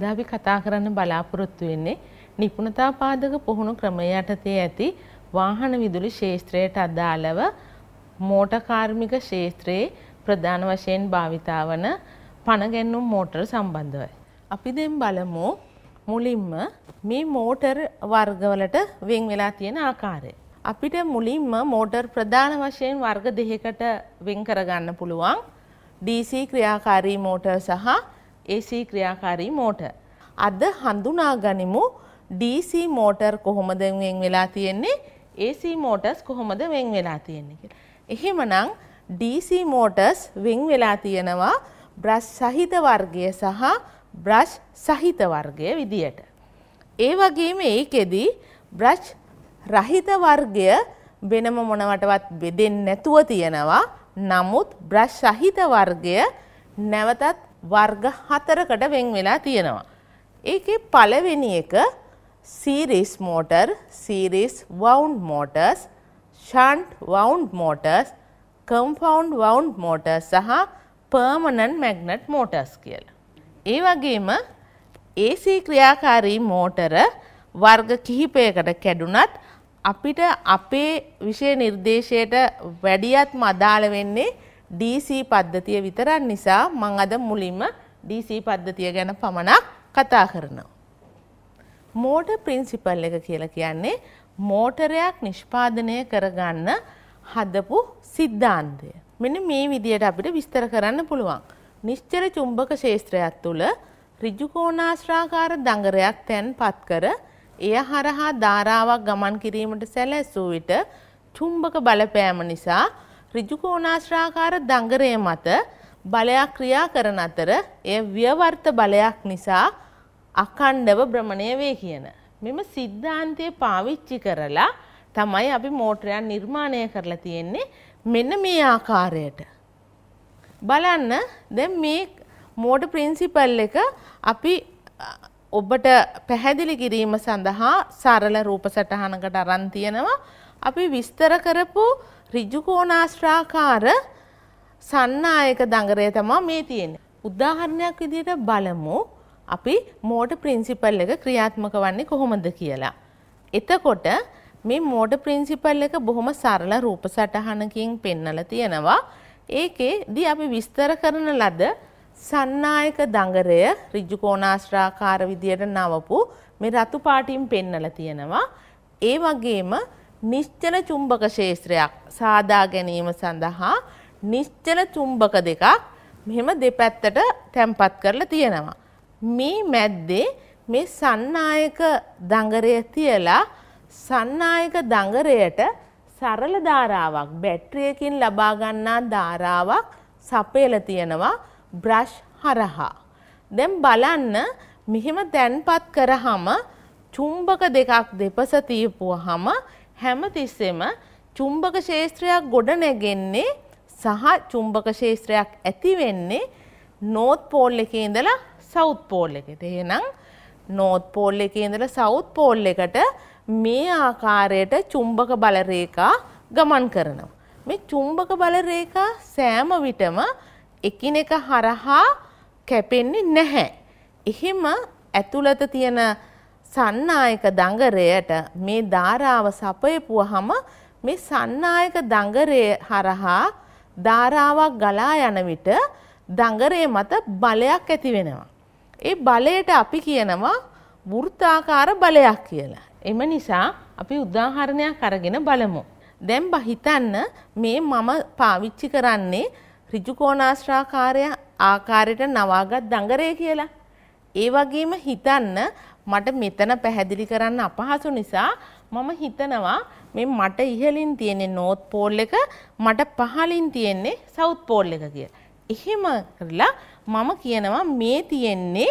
අදාපි කතා කරන්න බලාපොරොත්තු වෙන්නේ නිපුණතා පාදක පුහුණු ක්‍රමය යටතේ ඇති වාහන විදුලි ශේෂත්‍රයට අදාළව මෝටකාර්මික ශේත්‍රයේ ප්‍රධාන වශයෙන් භාවිතාවන පණගැන්නුම් මෝටර් සම්බන්ධවයි. අපි දැන් බලමු මුලින්ම මේ මෝටර් වර්ගවලට වෙන් වෙලා තියෙන ආකාරය. අපිට මුලින්ම මෝටර් ප්‍රධාන වශයෙන් වර්ග දෙකකට වෙන් කරගන්න පුළුවන්. DC ක්‍රියාකාරී මෝටර් සහ AC ක්‍රියාකාරී මෝටර්. අද හඳුනා ගනිමු DC මෝටර් කොහොමද වෙන් වෙලා තියෙන්නේ? AC මෝටර්ස් කොහොමද වෙන් වෙලා තියෙන්නේ කියලා. එහෙමනම් DC මෝටර්ස් වෙන් වෙලා තියෙනවා බ්‍රෂ් සහිත වර්ගය සහ බ්‍රෂ් සහිත වර්ගය විදියට. ඒ වගේම ඒකෙදි බ්‍රෂ් රහිත වර්ගය වෙනම මොනවටවත් බෙදෙන්නේ නැතුව තියෙනවා. නමුත් බ්‍රෂ් සහිත වර්ගය නැවතත් වර්ග හතරකට වෙන් වෙලා තියෙනවා. ඒකේ පළවෙනි එක series motor, series wound motors, shunt wound motors, compound wound motors සහ පර්මනන්ට් මැග්නට් මෝටර්ස් කියලා. ඒ වගේම AC ක්‍රියාකාරී මෝටර වර්ග කිහිපයකට කැඩුනත් අපිට අපේ විෂය නිර්දේශයට වැඩියත්ම අදාළ වෙන්නේ DC පද්ධතිය විතරක් නිසා මම අද මුලින්ම DC පද්ධතිය ගැන පමණක් කතා කරනවා. මෝටර් ප්‍රින්සිපල් එක කියලා කියන්නේ මෝටරයක් නිෂ්පාදනය කරගන්න හදපු සිද්ධාන්තය. මෙන්න මේ විදියට අපිට විස්තර කරන්න පුළුවන්. නිශ්චල චුම්බක ශේත්‍රයක් තුළ ඍජු කෝණාශ්‍රාකාර දඟරයක් තැන්පත් කර එය හරහා ධාරාවක් ගමන් කිරීමට සැලැස්සූ විට චුම්බක බලපෑම නිසා ඍජුකෝණාශ්‍රාකාර දඟරය මත බලයක් ක්‍රියා කරන අතර එය ව්‍යවර්ත බලයක් නිසා අඛණ්ඩව භ්‍රමණය වේ කියන මෙම සිද්ධාන්තය පාවිච්චි කරලා තමයි අපි මෝටරයන් නිර්මාණය කරලා තියෙන්නේ මෙන්න මේ ආකාරයට. බලන්න දැන් මේ මෝටර් ප්‍රින්සිපල් එක අපි ඔබට පැහැදිලි කිරීම සඳහා සරල රූප සටහනකට අරන් තියෙනවා. අපි විස්තර කරපු ඍජුකෝණාශ්‍රාකාර සන්නායක දඟරය තමා මේ තියෙන්නේ. උදාහරණයක් විදිහට බලමු අපි මෝඩ ප්‍රින්සිපල් එක ක්‍රියාත්මක වන්නේ කොහොමද කියලා. එතකොට මේ මෝඩ ප්‍රින්සිපල් එක බොහොම සරල රූප සටහනකින් පෙන්නලා තියෙනවා. ඒකේදී අපි විස්තර කරන ලද සන්නායක දඟරය ඍජු කෝණාශ්‍රාකාර විදියට නවපු මේ රතු පාටින් පෙන්නලා තියෙනවා. ඒ වගේම නිශ්චල චුම්බක ශේත්‍රයක් සාදා ගැනීම සඳහා නිශ්චල චුම්බක දෙකක් මෙහෙම දෙපැත්තට තැම්පත් කරලා තියෙනවා. මේ මැද්දේ මේ සන්නායක දඟරය තියලා සන්නායක දඟරයට සරල ධාරාවක් බැටරියකින් ලබා ගන්නා ධාරාවක් සපයලා තියෙනවා බ්‍රෂ් හරහා. දැන් බලන්න මෙහෙම තැන්පත් කරාම චුම්බක දෙකක් දෙපස තියපුවාම හැම තිස්සෙම චුම්බක ශේෂත්‍රයක් ගොඩනැගෙන්නේ සහ චුම්බක ශේෂත්‍රයක් ඇති වෙන්නේ නෝත් පෝල් එකේ ඉඳලා සවුත් පෝල් එකට. එහෙනම් නෝත් පෝල් එකේ ඉඳලා සවුත් පෝල් එකට මේ ආකාරයට චුම්බක බල රේඛා ගමන් කරනවා. මේ චුම්බක බල රේඛා සෑම විටම එකිනෙක හරහා කැපෙන්නේ නැහැ. එහෙම ඇතුළත තියෙන සන්නායක දඟරයට මේ ධාරාව සපයපුවහම මේ සන්නායක දඟරය හරහා ධාරාවක් ගලා යන විට දඟරේ මත බලයක් ඇති වෙනවා. ඒ බලයට අපි කියනවා වෘත්තාකාර බලයක් කියලා. එම නිසා අපි උදාහරණයක් අරගෙන බලමු. දැන් හිතන්න මේ මම පාවිච්චි කරන්නේ ඍජුකෝණාශ්‍රාකාරය ආකාරයට නවාගත් දඟරේ කියලා. ඒ වගේම හිතන්න මට මෙතන පැහැදිලි කරන්න අපහසු නිසා මම හිතනවා මේ මට ඉහලින් තියෙන්නේ නෝත් පෝල් එක මට පහලින් තියෙන්නේ සවුත් පෝල් එක කිය. එහෙම කරලා මම කියනවා මේ තියෙන්නේ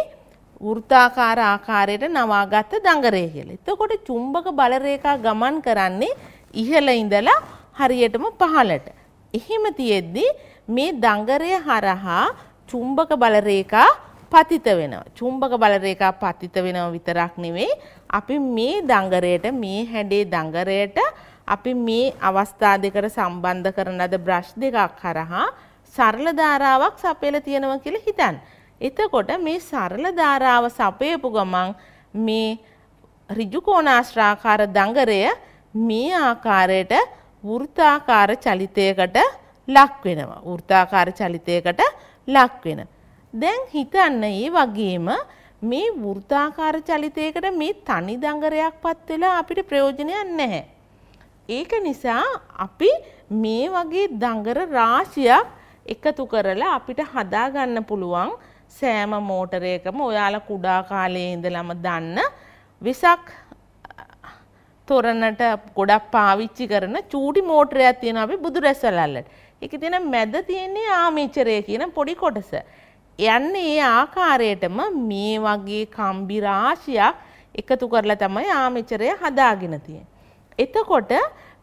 වෘත්තාකාර ආකාරයට නවාගත්ත දඟරය කියලා. එතකොට චුම්බක බල රේඛා ගමන් කරන්නේ ඉහළ ඉඳලා හරියටම පහළට. එහෙම තියෙද්දි මේ දඟරය හරහා චුම්බක බල රේඛා පතිත වෙනවා. චුම්බක බල රේඛා පතිත වෙනව විතරක් නෙවෙයි අපි මේ දඟරයට මේ හැඩේ දඟරයට අපි මේ අවස්ථා දෙකට සම්බන්ධ කරන ලද බ්‍රෂ් දෙකක් හරහා සරල ධාරාවක් සපයලා තියෙනවා කියලා හිතන්න. එතකොට මේ සරල ධාරාව සපයපු ගමන් මේ ඍජු කෝණාශ්‍රාකාර දඟරය මේ ආකාරයට වෘත්තාකාර චලිතයකට ලක් වෙනවා. වෘත්තාකාර චලිතයකට ලක් වෙනවා. දැන් හිතන්න ඒ වගේම මේ වෘත්තාකාර චලිතයකට මේ තනි දඟරයක්පත් වෙලා අපිට ප්‍රයෝජනයක් නැහැ. ඒක නිසා අපි මේ වගේ දඟර රාශියක් එකතු කරලා අපිට හදාගන්න පුළුවන් සෑම මෝටරයකම ඔයාලා කුඩා කාලයේ ඉඳලම දන්න විසක් තොරණට ගොඩක් පාවිච්චි කරන චූටි මෝටරයක් තියෙනවා අපි බුදුරැසලල්ලට. ඒකේ තියෙන මැද තියෙන්නේ ආමේචරය කියන පොඩි කොටස. යන්න ඒ ආකාරයටම මේ වගේ කම්බි රාශියක් එකතු කරලා තමයි ආමිචරය හදාගෙන තියෙන්නේ. එතකොට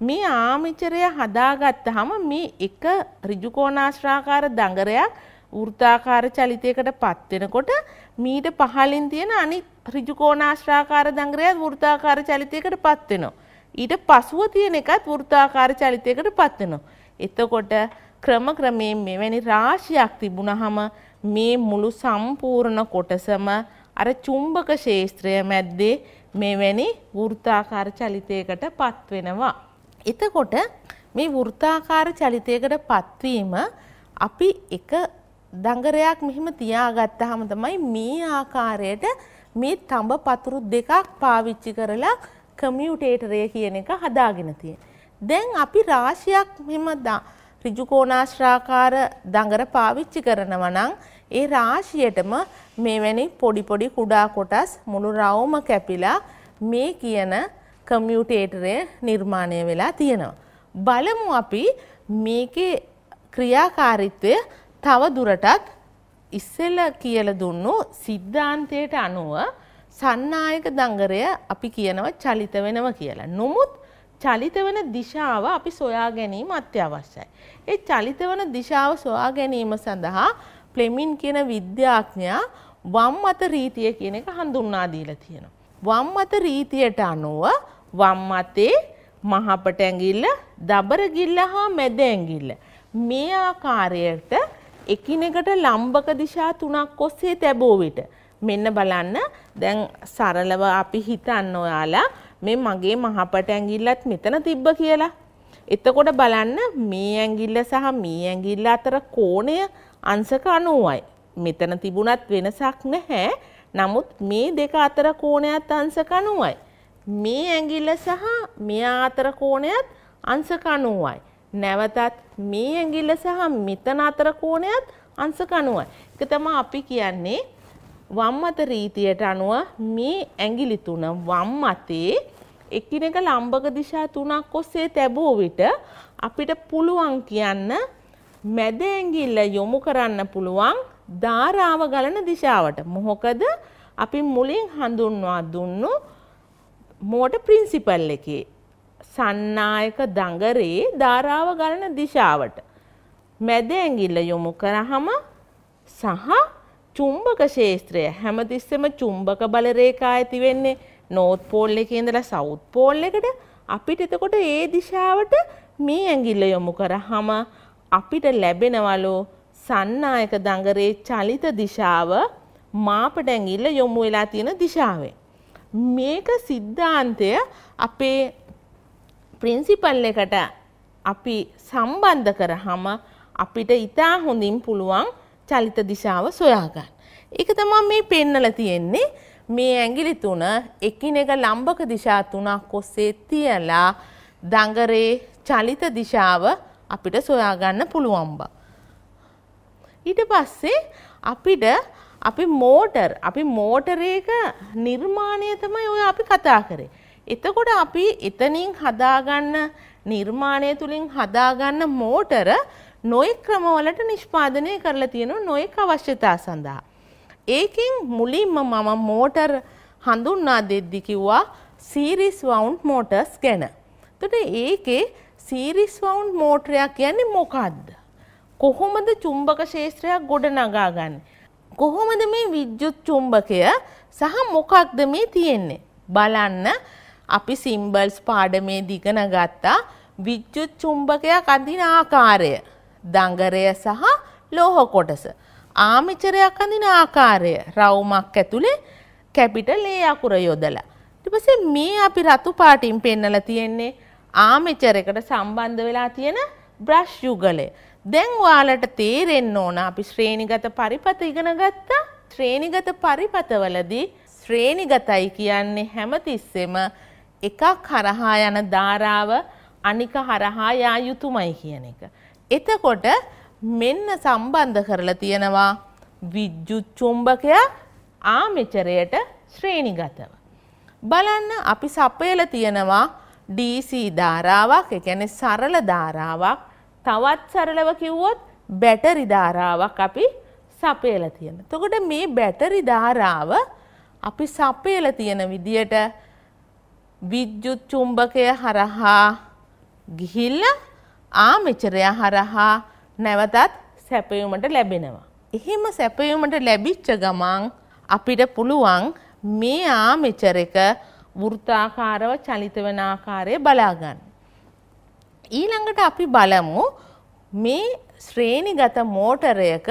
මේ ආමිචරය හදාගත්තාම මේ එක ඍජු කෝණාශ්‍රාකාර දඟරයක් වෘත්තාකාර චලිතයකට පත් වෙනකොට මීට පහළින් තියෙන අනිත් ඍජු කෝණාශ්‍රාකාර දඟරයත් වෘත්තාකාර චලිතයකට පත් වෙනවා. ඊට පසුව තියෙන එකත් වෘත්තාකාර චලිතයකට පත් වෙනවා. එතකොට ක්‍රම ක්‍රමයෙන් මෙවැනි රාශියක් තිබුණාම මේ මුළු සම්පූර්ණ කොටසම අර චුම්බක ශේෂත්‍රය මැද්දේ මෙවැනි වෘත්තාකාර චලිතයකට පත්වෙනවා. එතකොට මේ වෘත්තාකාර චලිතයකට පත්වීම අපි එක දඟරයක් මෙහෙම තියාගත්තහම තමයි මේ ආකාරයට මේ තඹ පතුරු දෙකක් පාවිච්චි කරලා කමියුටේටරය කියන එක හදාගෙන තියෙන. දැන් අපි රාශියක් මෙම ඍජුකෝණාශ්‍රාකාර දඟර පාවිච්චි කරනවා නම් ඒ රාශියටම මෙවැනි පොඩි පොඩි කුඩා කොටස් මුළු රවුම කැපිලා මේ කියන කම්මියුටේටරය නිර්මාණය වෙලා තියෙනවා. බලමු අපි මේකේ ක්‍රියාකාරීත්වය තව දුරටත් ඉස්සෙල්ල කියලා දුන්නු සිද්ධාන්තයට අනුව සන්නායක දඟරය අපි කියනවා චලිත වෙනවා කියලා. නමුත් චලිත වන දිශාව අපි සොයා ගැනීම අත්‍යවශ්‍යයි. ඒ චලිත වන දිශාව සොයා ගැනීම සඳහා ප්ලෙමින් කියන විද්‍යාඥයා වම් අත රීතිය කියන එක හඳුන්වා දීලා තියෙනවා. වම් අත රීතියට අනුව වම් අතේ මහපට ඇඟිල්ල, දබර ගිල්ල හා මැද ඇඟිල්ල මේ ආකාරයට එකිනෙකට ලම්බක දිශා තුනක් ඔස්සේ තැබුව විට මෙන්න බලන්න දැන් සරලව අපි හිතන්න ඔයාලා මේ මගේ මහපට ඇඟිල්ලත් මෙතන තිබ්බ කියලා. එතකොට බලන්න මේ ඇඟිල්ල සහ මේ ඇඟිල්ල අතර කෝණය අංශක 90යි. මෙතන තිබුණත් වෙනසක් නැහැ. නමුත් මේ දෙක අතර කෝණයත් අංශක 90යි. මේ ඇඟිල්ල සහ මෙයා අතර කෝණයත් අංශක 90යි. නැවතත් මේ ඇඟිල්ල සහ මෙතන අතර කෝණයත් අංශක 90යි. ඒක තමයි අපි කියන්නේ වම් අත රීතියට අනුව මේ ඇඟිලි තුන වම් අතේ එකිනෙක ලම්බක දිශා තුනක් ඔස්සේ තැබුව විට අපිට පුළුවන් කියන්න මැද ඇඟිල්ල යොමු කරන්න පුළුවන් ධාරාව ගලන දිශාවට. මොකද අපි මුලින් හඳුන්වා දුන්නු මෝට ප්‍රින්සිපල් එකේ සන්නායක දඟරේ ධාරාව ගලන දිශාවට. මැද ඇඟිල්ල යොමු කරාම සහ චුම්බක ශේත්‍රය හැමතිස්සෙම චුම්බක බල රේඛා ඇති වෙන්නේ නෝත් පෝල් එකේ ඉඳලා සවුත් පෝල් එකට අපිට එතකොට ඒ දිශාවට මේ ඇඟිල්ල යොමු කරාම අපිට ලැබෙනවලු සන්නායක දඟරේ චලිත දිශාව මාපට ඇඟිල්ල යොමු වෙලා තියෙන දිශාවෙන් මේක සිද්ධාන්තය අපේ ප්‍රින්සිපල් එකට අපි සම්බන්ධ කරාම අපිට ඊටා හොඳින් පුළුවන් චලිත දිශාව සොයාගන්න. ඒක තමා මේ පෙන්නල තියෙන්නේ මේ ඇගිලි තුන එකිනෙක ලම්භක දිශා තුනක් ඔස්සේ තියලා දඟරේ චලිත දිශාව අපිට සොයාගන්න පුළුවන්බ. ඊට පස්සේ අපිට අපි මෝටර් අපි මෝටරේක නිර්මාණය තමයි ඔය අපි කතා කරේ. එතකොට අපි එතනින් හදාගන්න නිර්මාණය තුළින් හදාගන්න මෝටර නොයෙක් ක්‍රමවලට නිෂ්පාදනය කරලා තියෙනවා නොයෙක් අවශ්‍යතා සඳහා. ඒකෙන් මුලින්ම මම මෝටර් හඳුන්වා දෙද්දි කිව්වා සීරිස් වවුන්ඩ් මෝටර්ස් ගැන. එතකොට ඒකේ සීරිස් වවුන්ඩ් මෝටරයක් කියන්නේ මොකද්ද? කොහොමද චුම්බක ක්ෂේත්‍රයක් ගොඩනගාගන්නේ? කොහොමද මේ විද්‍යුත් චුම්බකය සහ මොකක්ද මේ තියෙන්නේ? බලන්න අපි සිම්බල්ස් පාඩමේ දිගන ගත්තා විද්‍යුත් චුම්බකයක් අඳින ආකාරය දඟරය සහ ලෝහ කොටස. ආමිචරයක් අඳින ආකාරය රවුමක් ඇතුළේ කැපිට ලේ අකුර යොදලා. ඊපස්සේ මේ අපි රතු පාටින් පෙන්නලා තියෙන්නේ ආමිචරයකට සම්බන්ධ වෙලා තියෙන බ්‍රෂ් යුගලය. දැන් ඔයාලට තේරෙන්න ඕන අපි ශ්‍රේණිගත පරිපත ඉගෙන ගත්තා. ශ්‍රේණිගත පරිපතවලදී ශ්‍රේණිගතයි කියන්නේ හැමතිස්සෙම එකක් හරහා යන ධාරාව අනික හරහා යා යුතුමයි කියන එක. එතකොට මෙන්න සම්බන්ධ කරලා තියෙනවා විද්‍යුත් චුම්බකයක් ආමෙචරයට ශ්‍රේණිගතව. බලන්න අපි සපයල තියෙනවා DC ධාරාවක් ඒ කියන්නේ සරල ධාරාවක් තවත් සරලව කිව්වොත් බැටරි ධාරාවක් අපි සපයලා තියෙන. එතකොට මේ බැටරි ධාරාව අපි සපයලා තියෙන විදියට විද්‍යුත් චුම්බකය හරහා ගිහිල්ලා ආමිචරය හරහා නැවතත් සැපයුමට ලැබෙනවා. එහෙම සැපයුමට ලැබිච්ච ගමන් අපිට පුළුවන් මේ ආමිචර එක වෘත්තාකාරව චලිත වෙන ආකාරය බලාගන්න. ඊළඟට අපි බලමු මේ ශ්‍රේණිගත මෝටරයක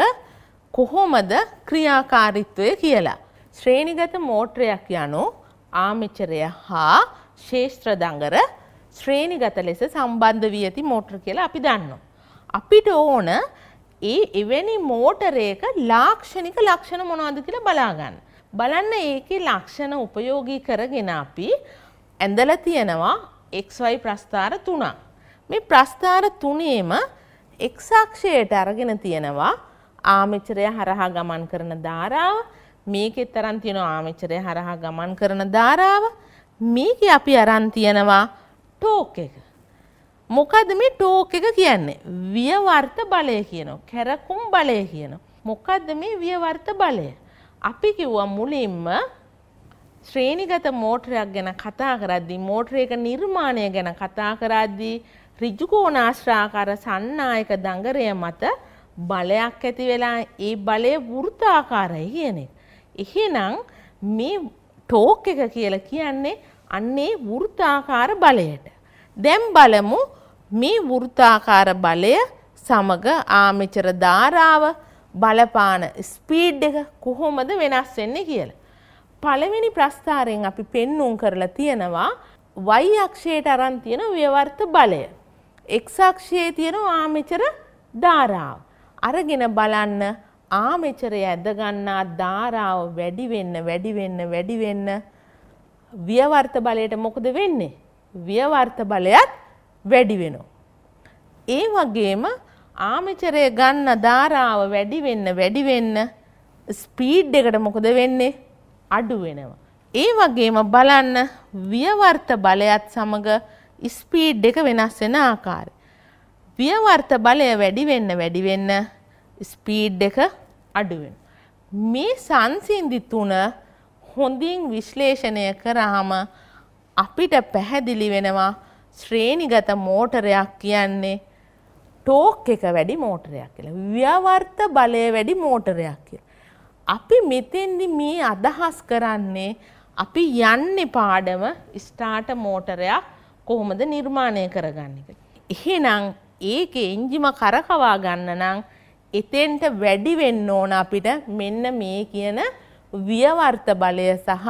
කොහොමද ක්‍රියාකාරීත්වය කියලා. ශ්‍රේණිගත මෝටරයක් යනු ආමිචරය හා ශේෂ්ත්‍රදඟර ශ්‍රේණිගත ලෙස සම්බන්ධ වී ඇති මෝටර් කියලා අපි දන්නවා. අපිට ඕන ඒ එවැනි මෝටරයක ලාක්ෂණික ලක්ෂණ මොනවද කියලා බලාගන්න. බලන්න ඒකේ ලක්ෂණ උපයෝගී කරගෙන අපි ඇඳලා තියෙනවා XY ප්‍රස්ථාර තුනක්. මේ ප්‍රස්ථාර තුනේම x අක්ෂයට අරගෙන තියෙනවා ආමේචරය හරහා ගමන් කරන ධාරාව, මේකේ තරම් තියෙන ආමේචරය හරහා ගමන් කරන ධාරාව, මේකේ අපි අරන් තියෙනවා ටෝක් එක. මොකද මේ ටෝක් එක කියන්නේ වියවර්ත බලය කියනවා. කැරකුම් බලය කියනවා. මොකද්ද මේ වියවර්ත බලය? අපි කිව්වා මුලින්ම ශ්‍රේණිගත මෝටරයක් ගැන කතා කරද්දී මෝටරයක නිර්මාණය ගැන කතා කරද්දී ඍජු කෝණාශ්‍රාකාර සන්නායක දඟරය මත බලයක් ඇති වෙලා ඒ බලය වෘත්තාකාරයි කියන එක. එහෙනම් මේ ටෝක් එක කියලා කියන්නේ අන්නේ වෘත්තාකාර බලයට. දැන් බලමු මේ වෘත්තාකාර බලය සමග ආමිචර ධාරාව බලපාන ස්පීඩ් එක කොහොමද වෙනස් වෙන්නේ කියලා. පළවෙනි ප්‍රස්ථාරයෙන් අපි පෙන්눔 කරලා තියෙනවා y අක්ෂයට අරන් තියෙන ව්‍යවර්ත බලය. x අක්ෂයේ තියෙන ආමිචර ධාරාව. අරගෙන බලන්න ආමිචරය ඇද ගන්නා ධාරාව වැඩි වෙන්න වැඩි වෙන්න වැඩි වෙන්න ව්‍යවර්ත බලයට මොකද වෙන්නේ? ව්‍යවර්ත බලයත් වැඩි වෙනවා. ඒ වගේම ආමචරය ගන්න ධාරාව වැඩි වෙන්න වැඩි වෙන්න ස්පීඩ් එකට මොකද වෙන්නේ? අඩු වෙනවා. ඒ වගේම බලන්න ව්‍යවර්ත බලයත් සමග ස්පීඩ් එක වෙනස් වෙන ආකාරය. ව්‍යවර්ත බලය වැඩි වෙන්න වැඩි වෙන්න ස්පීඩ් එක අඩු වෙනවා. මේ සංසිඳි තුන හොඳින් විශ්ලේෂණය කරාම අපිට පැහැදිලි වෙනවා ශ්‍රේණිගත මෝටරයක් කියන්නේ ටෝක් එක වැඩි මෝටරයක් කියලා. ව්‍යවර්ත බලය වැඩි මෝටරයක් කියලා. අපි මෙතෙන්දි මේ අදහස් කරන්නේ අපි යන්නේ පාඩම ස්ටාර්ට මෝටරයක් කොහොමද නිර්මාණය කරගන්න එක. එහෙනම් ඒක එන්ජිම කරකවා ගන්න නම් එතෙන්ට වැඩි වෙන්න ඕන අපිට මෙන්න මේ කියන වියවර්ත බලය සහ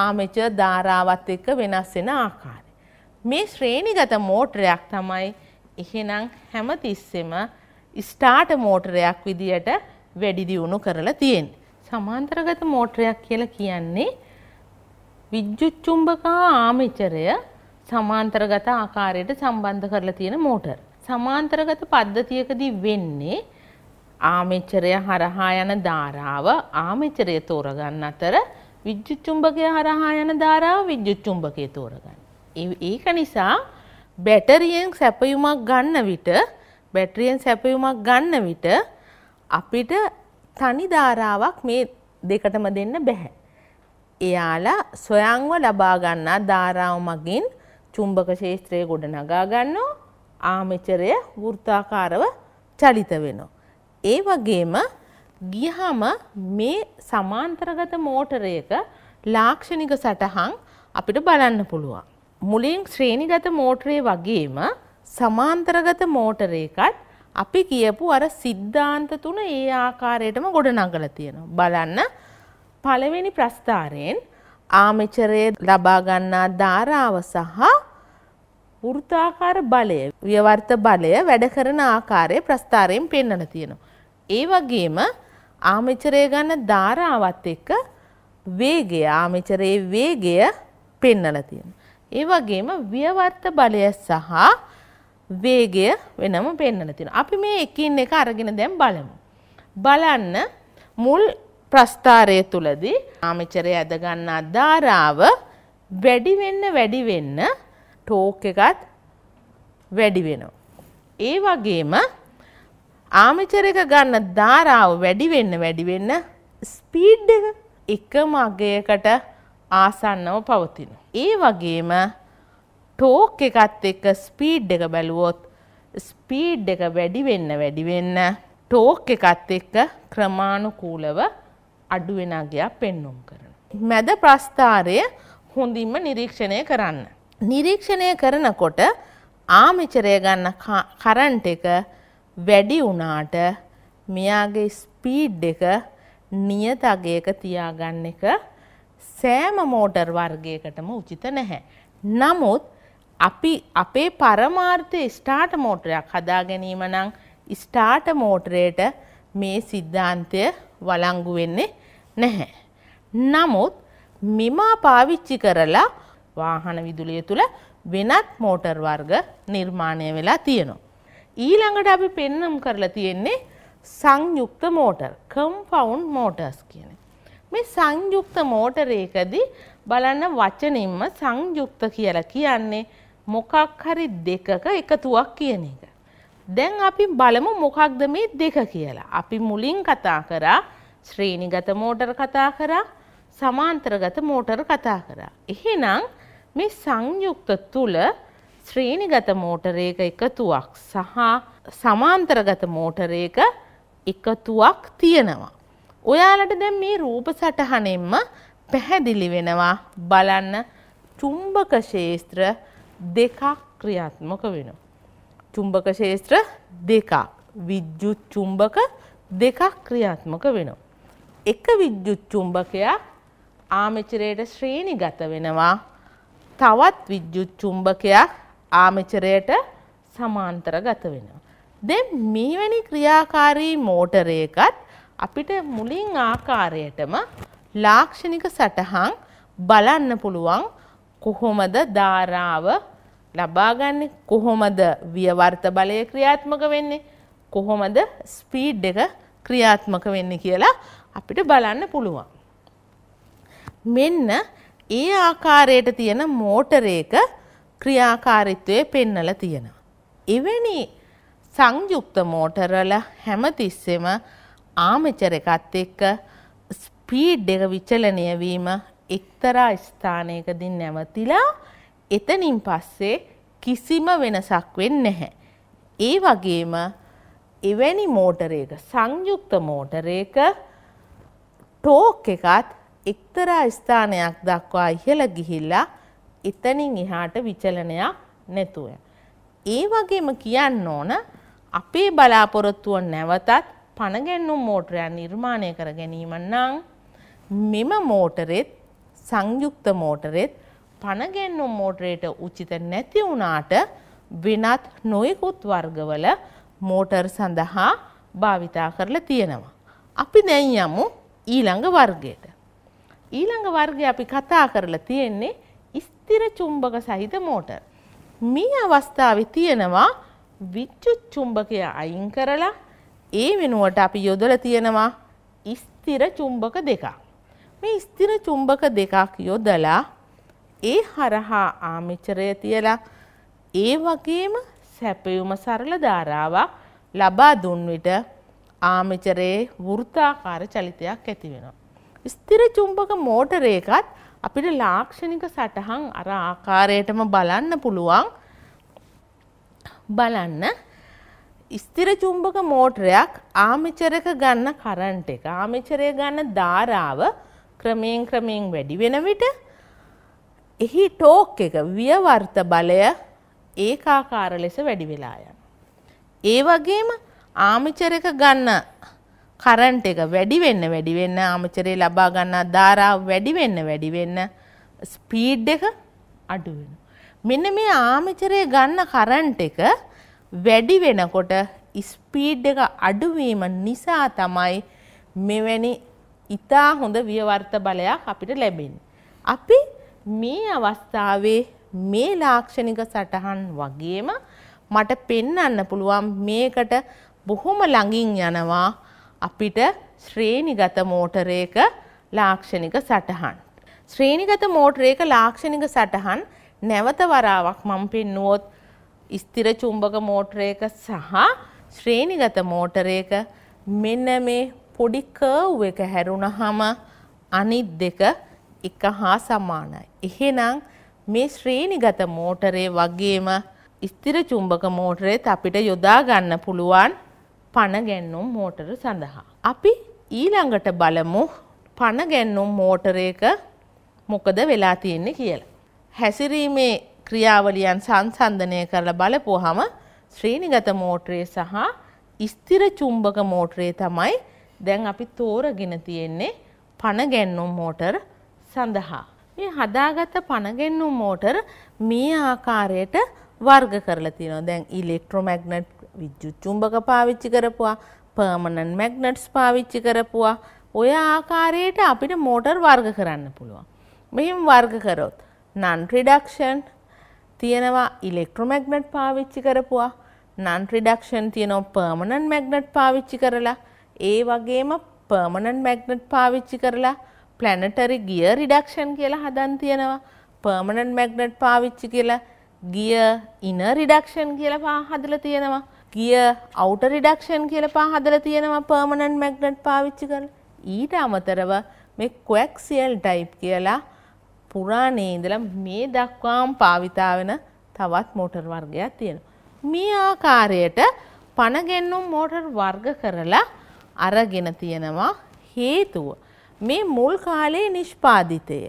ආමිච ධාරාවත් එක්ක වෙනස් වෙන ආකාරය. මේ ශ්‍රේණිගත මෝටරයක් තමයි එහෙනම් හැම තිස්සෙම ස්ටාර්ට මෝටරයක් විදියට වැඩි දියුණු කරලා තියෙන්නේ. සමාන්තරගත මෝටරයක් කියලා කියන්නේ විද්‍යුත් චුම්බකා ආමිචරය සමාන්තරගත ආකාරයට සම්බන්ධ කරලා තියෙන මෝටර්. සමාන්තරගත පද්ධතියකදී වෙන්නේ ආමිචරය හරහා යන ධාරාව ආමිචරය තෝරගන්න අතර විද්‍යුත් චුම්බකය හරහා යන ධාරාව විද්‍යුත් චුම්බකය තෝරගන්න. ඒක නිසා බැටරියෙන් සැපයුමක් ගන්න විට බැටරියෙන් සැපයුමක් ගන්න විට අපිට තනි ධාරාවක් මේ දෙකටම දෙන්න බැහැ. එයාලා සොයංව ලබා ගන්නා ධාරාව මගින් චුම්බක ශේත්‍රය ගොඩනගා ගන්නවා ආමිචරය වෘත්තාකාරව චලිත වෙනවා. ඒ වගේම ගියහම මේ සමාන්තරගත මෝටරයක ලාක්ෂණික සටහන් අපිට බලන්න පුළුවන්. මුලින් ශ්‍රේණිගත මෝටරේ වගේම සමාන්තරගත මෝටරේකත් අපි කියපු අර සිද්ධාන්ත තුන ඒ ආකාරයටම ගොඩනගල තියෙනවා. බලන්න පළවෙනි ප්‍රස්ථාරයෙන් ආමිචරයේ ලබා ගන්නා ධාරාව සහ වෘත්තාකාර බලය, ව්‍යවර්ත බලය වැඩ කරන ආකාරය ප්‍රස්ථාරයෙන් පෙන්වලා තියෙනවා. ඒ වගේම ආමිචරය ගන්න ධාරාවත් එක්ක වේගය ආමිචරයේ වේගය පෙන්නලා තියෙනවා. ඒ වගේම වියවර්ත බලය සහ වේගය වෙනම පෙන්නලා තියෙනවා. අපි මේ එකින් එක අරගෙන දැන් බලමු. බලන්න මුල් ප්‍රස්ථාරය තුලදී ආමිචරය ඇද ගන්නා ධාරාව වැඩි වෙන්න වැඩි වෙන්න ටෝක් එකත් වැඩි වෙනවා. ඒ වගේම ආමිචර එක ගන්න ධාරාව වැඩි වෙන්න වැඩි වෙන්න ස්පීඩ් එක එකම අගයකට ආසන්නව පවතින. ඒ වගේම ටෝක් එකත් එක්ක ස්පීඩ් එක බැලුවොත් ස්පීඩ් එක වැඩි වෙන්න වැඩි වෙන්න ටෝක් එකත් එක්ක ක්‍රමානුකූලව අඩු වෙන අගයක් පෙන්වුම් කරනවා. මැද ප්‍රස්ථාරය හොඳින්ම නිරීක්ෂණය කරන්න. නිරීක්ෂණය කරනකොට ආමිචරය ගන්න කරන්ට් එක වැඩි වුණාට මෙයාගේ ස්පීඩ් එක නියත අගයක තියාගන්න එක සෑම මෝටර් වර්ගයකටම උචිත නැහැ. නමුත් අපි අපේ පරමාර්ථය ස්ටාර්ට මෝටරයක් හදා ගැනීම නම් ස්ටාර්ට මෝටරයට මේ සිද්ධාන්තය වලංගු වෙන්නේ නැහැ. නමුත් මෙමා පාවිච්චි කරලා වාහන විදුලිය තුළ වෙනත් මෝටර් වර්ග නිර්මාණය වෙලා තියෙනවා. ඊළඟට අපි පෙන්නම් කරලා තියෙන්නේ සංයුක්ත මෝටර් කම්පවුන්ඩ් මෝටර්ස් කියන මේ සංයුක්ත මෝටරයකදී බලන්න වචනින්ම සංයුක්ත කියලා කියන්නේ මොකක් හරි දෙකක එකතුවක් කියන එක. දැන් අපි බලමු මොකක්ද මේ දෙක කියලා. අපි මුලින් කතා කරා ශ්‍රේණිගත මෝටර් කතා කරා සමාන්තරගත මෝටර් කතා කරා. එහෙනම් මේ සංයුක්ත තුළ ශ්‍රීනිගත මෝටරේක එකතුවක් සහ සමාන්තරගත මෝටරේක එකතුවක් තියෙනවා. ඔයාලට දැන් මේ රූප සටහනෙන්ම පැහැදිලි වෙනවා බලන්න චුම්බක ශේස්ත්‍ර දෙකක් ක්‍රියාත්මක වෙනවා. චුම්බක ශේස්ත්‍ර දෙකක් විද්‍යුත් චුම්බක දෙකක් ක්‍රියාත්මක වෙනවා. එක විද්‍යුත් චුම්බකයක් ආමිචරයට ශ්‍රීණිගත වෙනවා. තවත් විද්‍යුත් චුම්බකයක් ආමිචරයට සමාන්තර ගත වෙනවා. දැන් මේවැනි ක්‍රියාකාරී මෝටරයකත් අපිට මුලින් ආකාරයටම ලාක්ෂණික සටහන් බලන්න පුළුවන් කොහොමද ධාරාව ලබාගන්නේ කොහොමද වියවර්ත බලය ක්‍රියාත්මක වෙන්නේ කොහොමද ස්පීඩ් එක ක්‍රියාත්මක වෙන්නේ කියලා අපිට බලන්න පුළුවන්. මෙන්න ඒ ආකාරයට තියෙන මෝටරේක ක්‍රියාකාරීත්වය පෙන්නලා තියෙනවා. එවැනි සංයුක්ත මෝටරල හැමතිස්සෙම ආමචර එකත් එක්ක ස්පීඩ් එක විචලනය වීම එක්තරා ස්ථානයකදී නැවතිලා එතනින් පස්සේ කිසිම වෙනසක් වෙන්නේ නැහැ. ඒ වගේම එවැනි මෝටරයක සංයුක්ත මෝටරයක ටෝක් එකත් එක්තරා ස්ථානයක් දක්වා ඉහළ ගිහිල්ලා එතනින් එහාට විචලනයක් නැතුව. ඒ වගේම කියන්න ඕන අපේ බලාපොරොත්තුව නැවතත් පණගැන්නුම් මෝටරයන් නිර්මාණය කර ගැනීම නම් මෙම මෝටරෙත් සංයුක්ත මෝටරෙත් පණගැන්නුම් මෝටරයට උචිත නැති වුණාට වෙනත් නොයෙකුත් වර්ගවල මෝටර් සඳහා භාවිතා කරලා තියෙනවා. අපි දැන් යමු ඊළඟ වර්ගයට. ඊළඟ වර්ගය අපි කතා කරලා තියෙන්නේ ස්ථීර චුම්බක සහිත මෝටර්. මේ අවස්ථාව තියෙනවා විච්චුත් චුම්බකය අයින් කරලා ඒ වෙනුවට අපි යොදල තියෙනවා ස්තිර චුම්බක දෙකක්. මේ ස්තිර චුම්බක දෙකක් යොදලා ඒ හරහා ආමිචරය තියලා ඒ වගේම සැපයුම සරල ධාරාවක් ලබා දුන් විට ආමිචරයේ වෘත්තාකාර චලිතයක් ඇති වෙනවා. ස්ථිර චුම්බක මෝටරේකත් අපිට ලාක්ෂණික සටහන් අර ආකාරයටම බලන්න පුළුවන් බලන්න ස්ථිර චුම්බක මෝටරයක් ආමිචරක ගන්න කරන්ට් එක ආමිචරය ගන්න ධාරාව ක්‍රමයෙන් ක්‍රමයෙන් වැඩි වෙන විට එහි ටෝක් එක වියවර්ත බලය ඒකාකාර ලෙස වැඩි වෙලා යනවා. ඒ වගේම ආමිචරක ගන්න කරන්ට් එක වැඩි වෙන්න වැඩි වෙන්න ආමචරේ ලබා ගන්නා ධාරාව වැඩි වෙන්න වැඩි වෙන්න ස්පීඩ් එක අඩු වෙනවා. මෙන්න මේ ආමචරේ ගන්න කරන්ට් එක වැඩි වෙනකොට ස්පීඩ් එක අඩු වීම නිසා තමයි මෙවැනි ඉතා හොඳ විවර්ත බලයක් අපිට ලැබෙන්නේ. අපි මේ අවස්ථාවේ මේ ලාක්ෂණික සටහන් වගේම මට පෙන්වන්න පුළුවන් මේකට බොහොම ළඟින් යනවා අපිට ශ්‍රේණිගත මෝටරේක ලාක්ෂණික සටහන්. ශ්‍රේණිගත මෝටරේක ලාක්ෂණික සටහන් නැවත වරාවක් මම පෙන්නුවොත් ස්ථිර චුම්බක මෝටරේක සහ ශ්‍රේණිගත මෝටරේක මෙන්න මේ පොඩි කර්ව් එක හැරුණහම අනිත් දෙක එක හා සමානයි. එහෙනම් මේ ශ්‍රේණිගත මෝටරේ වගේම ස්ථිර චුම්බක මෝටරේත් අපිට යොදා ගන්න පුළුවන් පණගැන්නුම් මෝටර සඳහා. අපි ඊළඟට බලමු පණගැන්නුම් මෝටරයක මොකද වෙලා තියෙන්නේ කියලා. හැසිරීමේ ක්‍රියාවලියන් සංසන්ධනය කරලා බලපුවහම ශ්‍රීනිගත මෝටරේ සහ ස්ථිර චුම්බක මෝටරේ තමයි දැන් අපි තෝරගෙන තියෙන්නේ පණගැන්නුම් මෝටර් සඳහා. මේ හදාගත පණගැන්නුම් මෝටර් මේ ආකාරයට වර්ග කරලා තියෙනවා. දැන් ඉලෙක්ට්‍රොමැග්නට් විද්‍යුත් චුම්බක පාවිච්චි කරපුවා පර්මනන්ට් මැග්නට්ස් පාවිච්චි කරපුවා ඔය ආකාරයට අපිට මෝටර් වර්ග කරන්න පුළුවන්. මෙහිම වර්ග කරොත් නන් රිඩක්ෂන් තියෙනවා ඉලෙක්ට්‍රොමැග්නට් පාවිච්චි කරපුවා නන් රිඩක්ෂන් තියෙනවා පර්මනන්ට් මැග්නට් පාවිච්චි කරලා ඒ වගේම පර්මනන්ට් මැග්නට් පාවිච්චි කරලා ප්ලැනටරි ගිය රිඩක්ෂන් කියලා හදන් තියෙනවා පර්මනන්ට් මැග්නට් පාවිච්චි කියලා ගිය ඉන රිඩක්ෂන් කියලා හදලා තියෙනවා ගිය අවුට රිඩක්ෂන් කියල පා හදල තියෙනවා පර්මණන් මැග්නට් පාවිච්චි කර ඊට අමතරව මේ කොක්සිියල් ටයිප් කියලා පුරාණේ ඉඳලා මේ දක්වාම් පාවිතා වෙන තවත් මෝටර් වර්ගයක් තියෙන. මේ ආකාරයට පණගෙන්නුම් මෝටර් වර්ග කරලා අරගෙන තියෙනවා හේතුව. මේ මුල් කාලයේ නිෂ්පාදිතය.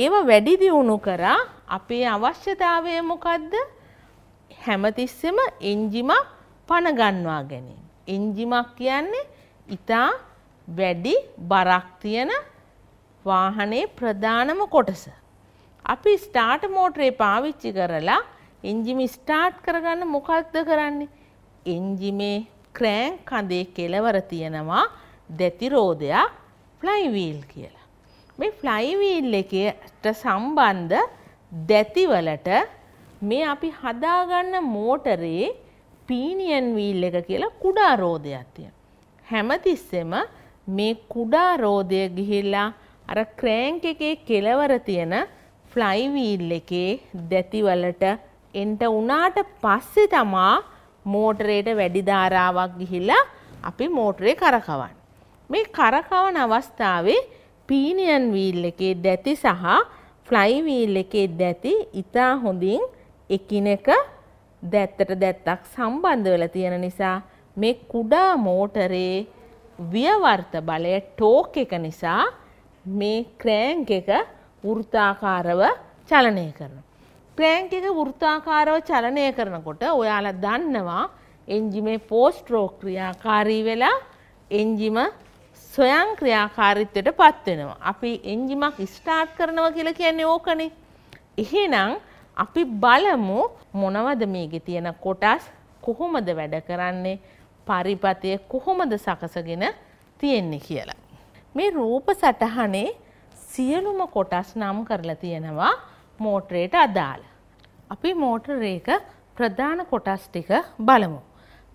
ඒව වැඩිදිවුණු කරා අපේ අවශ්‍යතාවය මොකක්ද හැමතිස්සෙම එන්ජිමක් පනගන්වා ගැනීම. එන්ජිමක් කියන්නේ ඉතා වැඩි බරක් තියෙන වාහනේ ප්‍රධානම කොටස. අපි ස්ටාර්ට් මෝටරේ පාවිච්චි කරලා එන්ජිම ස්ටාර්ට් කරගන්න මොකක්ද කරන්නේ. එන්ජිමේ ක්‍රෑන් කඳේ කෙලවර තියෙනවා දැතිරෝධයක් ෆ්ලයිවීල් කියලා. මේ ෆ්ලයිවීල් එකට සම්බන්ධ දැතිවලට මේ අපි හදාගන්න මෝටරේ පීනියන් වීල් එක කියලා කුඩා රෝදයක් තියෙනවා. හැමතිස්සෙම මේ කුඩා රෝදය ගිහිල්ලා අර ක්‍රෑන්ක් එකේ කෙලවර තියෙන ෆ්ලයි වීල් එකේ දැතිවලට එන්ට උනාට පස්සේ තමා මෝටරේට වැඩි ධාරාවක් ගිහිල්ලා අපි මෝටරේ කරකවන්න. මේ කරකවන අවස්ථාවේ පීනියන් වීල් එකේ දැති සහ ෆ්ලයි වීල් එකේ දැති ඉතා හොඳින් එකිනෙක දැත්තට දැත්තක් සම්බන්ධ වෙලා තියෙන නිසා මේ කුඩා මෝටරේ ව්‍යවර්ත බලය ටෝක් එක නිසා මේ ක්‍රෑන්ක් එක වෘත්තාකාරව චලනය කරනවා. ක්‍රෑන්ක් එක වෘත්තාකාරව චලනය කරනකොට ඔයාලා දන්නවා එන්ජිමේ පෝස්ට්‍රෝ ක්‍රියාකාරී වෙලා එන්ජිම සොයන් ක්‍රියාකාරීත්වයට පත් වෙනවා. අපි එන්ජිමක් ස්ටාර්ට් කරනවා කියලා කියන්නේ ඕකනේ. එහෙනම් අපි බලමු මොනවද මේගෙ තියෙන කොටස් කොහොමද වැඩ කරන්නේ පරිපතය කොහොමද සකසගෙන තියෙන්නේ කියලා. මේ රූප සටහනේ සියලුම කොටස් නම් කරලා තියෙනවා මෝටරේට අදාළ. අපි මෝටරේක ප්‍රධාන කොටස් ටික බලමු.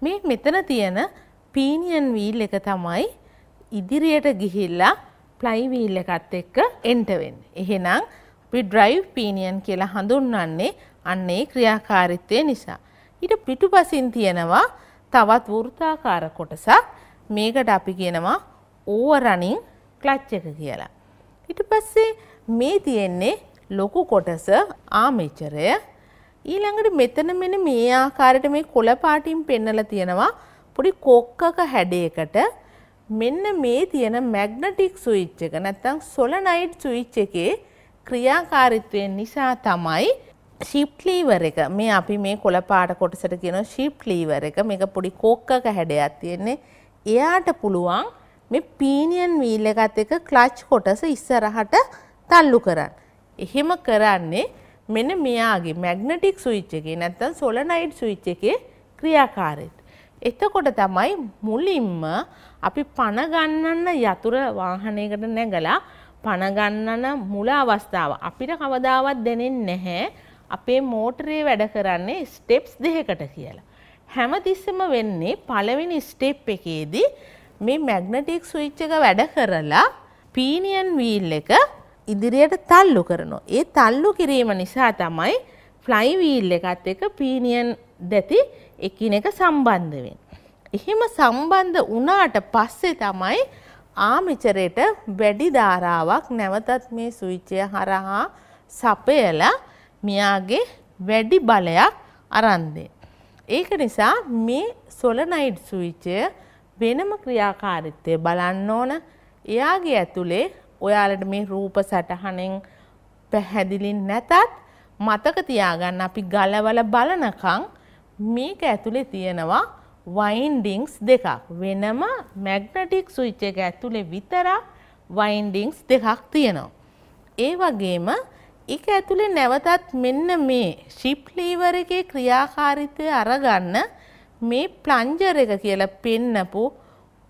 මේ මෙතන තියෙන පීනියන් වීල් එක තමයි ඉදිරියට ගිහිල්ලා ප්ලයි වීල් එකත් එක්ක එන්ට වෙන්නේ. එහෙනම් ප්‍රිඩ්‍රයිව් පීනියන් කියලා හඳුන්වන්නේ අන්නේ ක්‍රියාකාරීත්වය නිසා. ඊට පිටුපසින් තියෙනවා තවත් වෘත්තාකාර කොටසක්. මේකට අපි කියනවා ඕවරනින් ක්ලච් එක කියලා. ඊට පස්සේ මේ තියෙන්නේ ලොකු කොටස ආමේචරය. ඊළඟට මෙතන මෙන්න මේ ආකාරයට මේ කොළ පාටින් පෙන්නලා තියෙනවා පොඩි කොක්කක හැඩයකට මෙන්න මේ තියෙන මැග්නටික් ස්විච් එක නැත්නම් සොලනයිඩ් ස්විච් එකේ ක්‍රියාකාරීත්වයෙන් නිසා තමයි ශිප් ලීවර් එක මේ අපි මේ කොළ පාට කොටසට කියන ශිප් ලීවර් එක මේක පොඩි කෝක්කක හැඩයක් තියෙන්නේ එයාට පුළුවන් මේ පීනියන් වීල් එකත් එක ක්ලච් කොටස ඉස්සරහට තල්ලු කරන්න. එහෙම කරන්නේ මෙන්න මෙයාගේ මැග්නටික් ස්විච් එකේ නැත්නම් සොලනයිඩ් ස්විච් එකේ ක්‍රියාකාරීත්වය. එතකොට තමයි මුලින්ම අපි පණ ගන්නන්න යතුරු වාහනයකට නැගලා පණගන්නන මුල අවස්ථාව අපිට කවදාවත් දැනෙන්නේ නැහැ අපේ මෝටරේ වැඩ කරන්නේ ස්ටෙප්ස් දෙකකට කියලා. හැමතිස්සෙම වෙන්නේ පළවෙනි ස්ටෙප් එකේදී මේ මැග්නටික් ස්විච් එක වැඩ කරලා පීනියන් වීල් එක ඉදිරියට තල්ලු කරනවා. ඒ තල්ලු කිරීම නිසා තමයි ෆ්ලයි වීල් එකත් එක්ක පීනියන් දැති එකිනෙක සම්බන්ධ වෙන්නේ. එහෙම සම්බන්ධ වුණාට පස්සේ තමයි ආමිචරයට වැඩි ධාරාවක් නැවතත් මේ සුවිච්චය හරහා සපයල මෙයාගේ වැඩි බලයක් අරන්දේ. ඒක නිසා මේ සොලනයිඩ් සුවිච්චය වෙනම ක්‍රියාකාරිත්වය බලන්න ඕන එයාගේ ඇතුළේ ඔයාලට මේ රූප සටහනෙන් පැහැදිලින් නැතත් මතක තියාගන්න අපි ගලවල බලනකං මේක ඇතුළේ තියෙනවා වයින්ඩිංස් දෙකක් වෙනම මැග්නටික් සුවිච් එක ඇතුලේ විතරක් වයින්ඩිංස් දෙකක් තියෙනවා. ඒ වගේම ඒක ඇතුලේ නැවතත් මෙන්න මේ ශිප් ලීවර් එකේ ක්‍රියාකාරීත්වය අරගන්න මේ ප්ලන්ජර් එක කියලා පෙන්නපු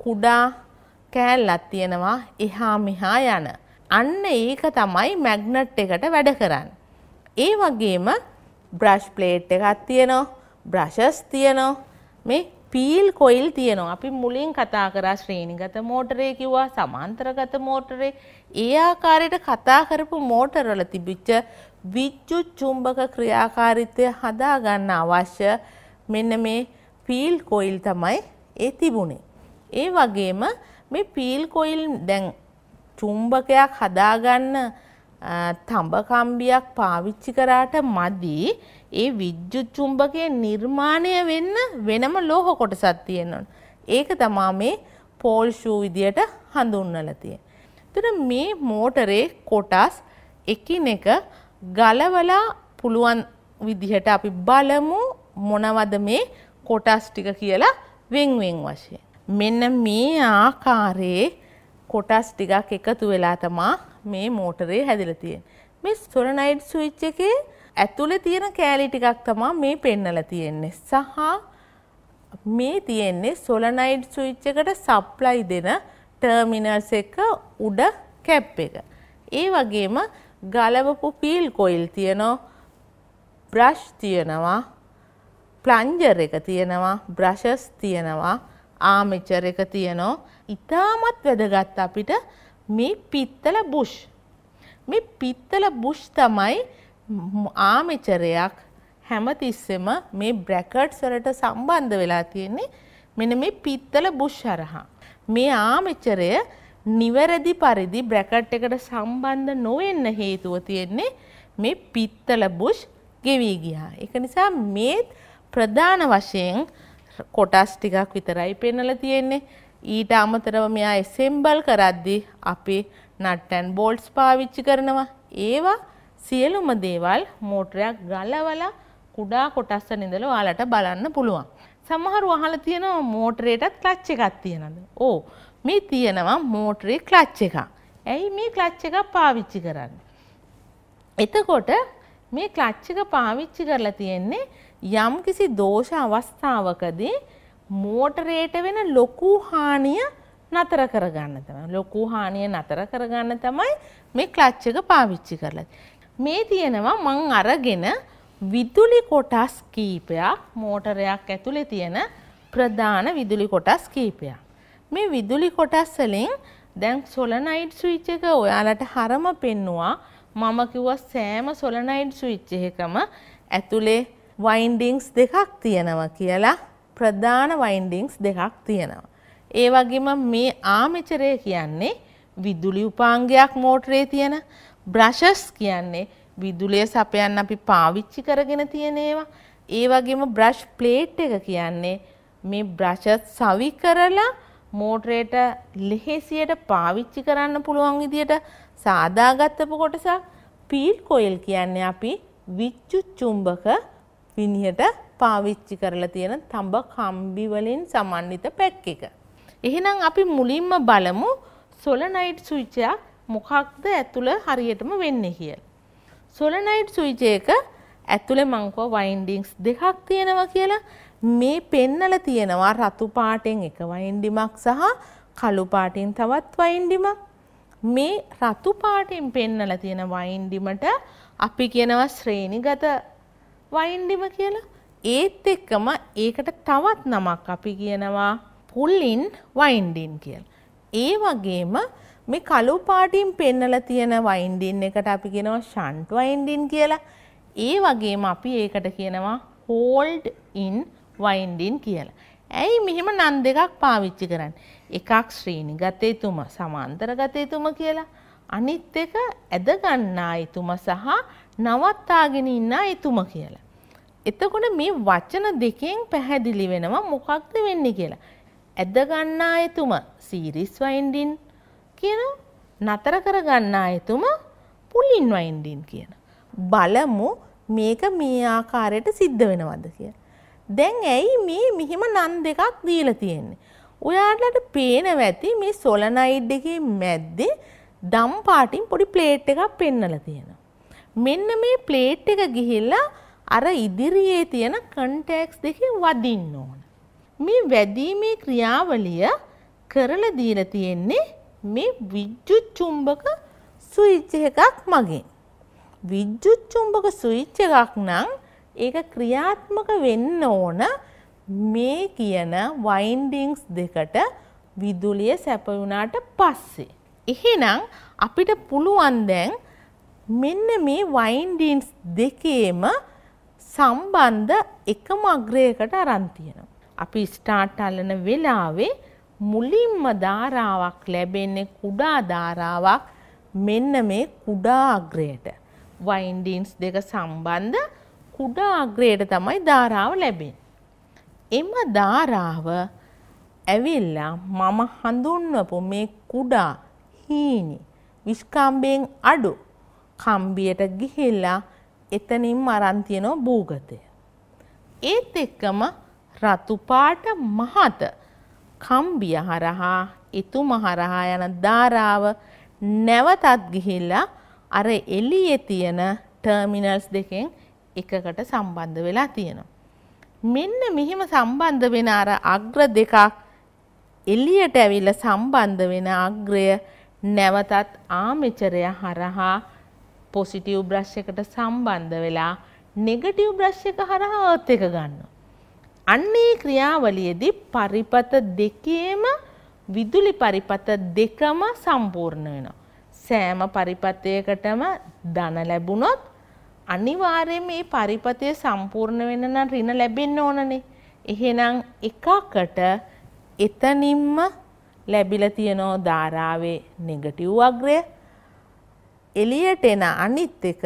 කුඩා කෑල්ලක් තියෙනවා එහා මෙහා යන. අන්න ඒක තමයි මැග්නට් එකට වැඩ කරන්නේ. ඒ වගේම බ්‍රෂ් ප්ලේට් එකක් තියෙනවා, බ්‍රෂස් තියෙනවා. මේ පීල් කොයිල් තියෙනවා. අපි මුලින් කතා කරා ශ්‍රේණිගත මෝටරේ කිව්වා සමාන්තරගත මෝටරේ. ඒ ආකාරයට කතා කරපු මෝටරවල තිබිච්ච විද්‍යුත් චුම්බක ක්‍රියාකාරීත්වය හදාගන්න අවශ්‍ය මෙන්න මේ පීල් කොයිල් තමයි ඒ තිබුණේ. ඒ වගේම මේ පීල් කොයිල් දැන් චුම්බකයක් හදාගන්න තඹ කම්බියක් පාවිච්චි කරාට මදි ඒ විද්‍යුත් චුම්බකයේ නිර්මාණය වෙන්න වෙනම ලෝහ කොටසක් තියෙනවා. ඒක තමා මේ පෝල් ෂූ විදියට හඳුන්වලා තියෙන්නේ. එතන මේ මෝටරේ කොටස් එකිනෙක ගලවලා පුළුවන් විදිහට අපි බලමු මොනවද මේ කොටස් ටික කියලා වෙන්වෙන් වශයෙන්. මෙන්න මේ ආකාරයේ කොටස් ටිකක් එකතු වෙලා තමා මේ මෝටරේ හැදිලා තියෙන්නේ. මේ සොලනයිඩ් ස්විච් එකේ ඇතුලේ තියෙන කෑලි ටිකක් තමයි මේ පෙන්නලා තියෙන්නේ. සහ මේ තියෙන්නේ සොලනයිඩ් ස්විච් එකට සප්ලයි දෙන ටර්මිනල්ස් එක උඩ කැප් එක. ඒ වගේම ගලවපු පීල් කොයිල් තියෙනවා. බ්‍රෂ් තියෙනවා. ප්ලන්ජර් එක තියෙනවා. බ්‍රෂස් තියෙනවා. ආමිචර් එක තියෙනවා. ඉතාමත් වැදගත් අපිට මේ පිත්තල බුෂ්. මේ පිත්තල බුෂ් තමයි ආමිචරයක් හැමතිස්සෙම මේ බ්‍රැකට්ස් වලට සම්බන්ධ වෙලා තියෙන්නේ මෙන්න මේ පිත්තල බුෂ් හරහා. මේ ආමිචරය නිවැරදි පරිදි බ්‍රැකට් එකට සම්බන්ධ නොවෙන්න හේතුව තියෙන්නේ මේ පිත්තල බුෂ් ගෙවී ගියා. ඒක නිසා මේත් ප්‍රධාන වශයෙන් කොටස් ටිකක් විතරයි පෙන්වලා තියෙන්නේ. ඊට අමතරව මෙයා ඇසෙම්බල් කරද්දී අපි නට් ඇන් බෝල්ට්ස් පාවිච්චි කරනවා. ඒවා සියලුම දේවල් මෝටරයක් ගලවලා කුඩා කොටස් ඉඳලා ඔයාලට බලන්න පුළුවන්. සමහරු අහලා තියෙනවා මෝටරේටත් ක්ලච් එකක් තියෙනවද? ඕ මේ තියෙනවා මෝටරේ ක්ලච් එකක්. ඇයි මේ ක්ලච් එකක් පාවිච්චි කරන්නේ? එතකොට මේ ක්ලච් එක පාවිච්චි කරලා තියෙන්නේ යම්කිසි දෝෂ අවස්ථාවකදී මෝටරේට වෙන ලොකු හානිය නතර කරගන්න තමයි. ලොකු හානිය නතර කරගන්න තමයි මේ ක්ලච් එක පාවිච්චි කරලා. මේ තියෙනවා මං අරගෙන විදුලි කොටස් කීපයක් මෝටරයක් ඇතුලේ තියෙන ප්‍රධාන විදුලි කොටස් කීපයක්. මේ විදුලි කොටස් වලින් දැන් සොලනයිඩ් ස්විච් එක ඔයාලට හරම පෙන්නවා මම කිව්වා සෑම සොලනයිඩ් ස්විච් එකකම ඇතුලේ වයින්ඩින්ග්ස් දෙකක් තියෙනවා කියලා ප්‍රධාන වයින්ඩින්ග්ස් දෙකක් තියෙනවා. ඒ වගේම මේ ආමචරය කියන්නේ විදුලි උපාංගයක් මෝටරේ තියෙන බ්‍රශස් කියන්නේ විදුලිය සපයන්න අපි පාවිච්චි කරගෙන තියෙන ඒවා. ඒ වගේම බ්‍රෂ් ප්ලේට් එක කියන්නේ මේ බ්‍රෂස් සවි කරලා මෝටරේට ලෙහෙසියට පාවිච්චි කරන්න පුළුවන් විදියට සාදාගත්තපු කොටසක්. පීල් කොයිල් කියන්නේ අපි විද්‍යුත් චුම්බක විනිහට පාවිච්චි කරලා තියෙන තඹ කම්බි වලින් සමන්විත පැක් එක. එහෙනම් අපි මුලින්ම බලමු සොලනයිට් ස්විච් එකක් මොකක්ද ඇතුළ හරියටම වෙන්නේ කියල. සොලනයිට් සුවිච එක ඇතුළේ මංකුව වයින්ඩිංස් දෙකක් තියෙනවා කියලා මේ පෙන්නල තියෙනවා රතු පාටෙන් එක වයින්ඩිමක් සහ කළු පාටින් තවත් වයින්ඩිමක් මේ රතු පාටින් පෙන්නල තියෙන වයින්ඩිමට අපි කියනවා ශ්‍රේණිගත වයින්ඩිම කියලා ඒත් එක්කම ඒකට තවත් නමක් අපි කියනවා පුල්ලින් වයින්ඩින් කියල. ඒ වගේම මේ කළු පාටින් පෙන්නලා තියෙන වයින්ඩින් එකට අපි කියනවා ෂන්ට් වයින්ඩින් කියලා. ඒ වගේම අපි ඒකට කියනවා hold in වයින්ඩින් කියලා. ඇයි මෙහෙම නම් දෙකක් පාවිච්චි කරන්නේ? එකක් ශ්‍රේණි ගතේතුම සමාන්තර ගතේතුම කියලා. අනිත් එක ඇද ගන්නා ඊතුම සහ නවත්තාගෙන ඉන්නා ඊතුම කියලා. එතකොට මේ වචන දෙකෙන් පැහැදිලි වෙනවා මොකක්ද වෙන්නේ කියලා. ඇද ගන්නා ඊතුම series winding කියන නතර කරගන්න අයතුම පුලින් වයින්ඩින් කියන. බලමු මේක මේ ආකාරයට සිද්ධ වෙනවද කිය. දැන් ඇයි මේ මෙහිම නන් දෙකක් දීල තියෙන්නේ. ඔයාටලට පේන ඇති මේ සොලනයිඩ් එක මැද්දේ දම්පාටින් පොඩි ප්ලේට් එකක් පෙන්නල තියෙන. මෙන්න මේ ප්ලේට් එක ගිහිල්ලා අර ඉදිරියේ තියෙන කන්ටෙක්ස් දෙකින් වදින්න ඕන. මේ වැදීමේ ක්‍රියාවලිය කරලා දීලා තියෙන්නේ මේ විද්‍යුත් චුම්බක ස්විච් එකක් මගින්. විද්‍යුත් චුම්බක ස්විච් එකක් නම් ඒක ක්‍රියාත්මක වෙන්න ඕන මේ කියන වයින්ඩිංස් දෙකට විදුලිය සැපයුණාට පස්සේ. එහෙනම් අපිට පුළුවන් දැන් මෙන්න මේ වයින්ඩින්ස් දෙකේම සම්බන්ධ එකම අග්‍රයකට අරන් තියෙනවා. අපි ස්ටාර්ට් අල්ලන වෙලාවේ මුලින්ම ධාරාවක් ලැබෙන්නේ කුඩා ධාරාවක් මෙන්න මේ කුඩා අග්‍රයට. වයින්ඩින්ස් දෙක සම්බන්ධ කුඩා අග්‍රයට තමයි ධාරාව ලැබෙන්නේ. එම ධාරාව ඇවිල්ලා මම හඳුන්වපු මේ කුඩා හීනි විස්කම්බයෙන් අඩු කම්බියට ගිහිල්ලා එතනින් අරන් තියෙන භූගතය. ඒත් එක්කම රතු පාට මහත කම්බිය හරහා එතුම හරහා යන ධාරාව නැවතත් ගිහිල්ලා අර එළියේ තියෙන ටර්මිනල්ස් දෙකෙන් එකකට සම්බන්ධ වෙලා තියෙනවා. මෙන්න මෙහෙම සම්බන්ධ වෙන අර අග්‍ර දෙකක් එළියට ඇවිල්ලා සම්බන්ධ වෙන අග්‍රය නැවතත් ආමෙචරය හරහා පොසිටිව් බ්‍රෂ් එකට සම්බන්ධ වෙලා නෙගටිව් බ්‍රෂ් එක හරහා අර්ත් එක ගන්නවා. අන්නේ ක්‍රියාවලියේදී පරිපත දෙකේම විදුලි පරිපත දෙකම සම්පූර්ණ වෙනවා. සෑම පරිපතයකටම ධන ලැබුණොත් අනිවාර්යයෙන් මේ පරිපතය සම්පූර්ණ වෙන්න නම් ඍණ ලැබෙන්න ඕනනේ. එහෙනම් එකකට එතනින්ම ලැබිලා තියෙනවා ධාරාවේ නෙගටිව් අග්‍රය. එළියට එන අනිත් එක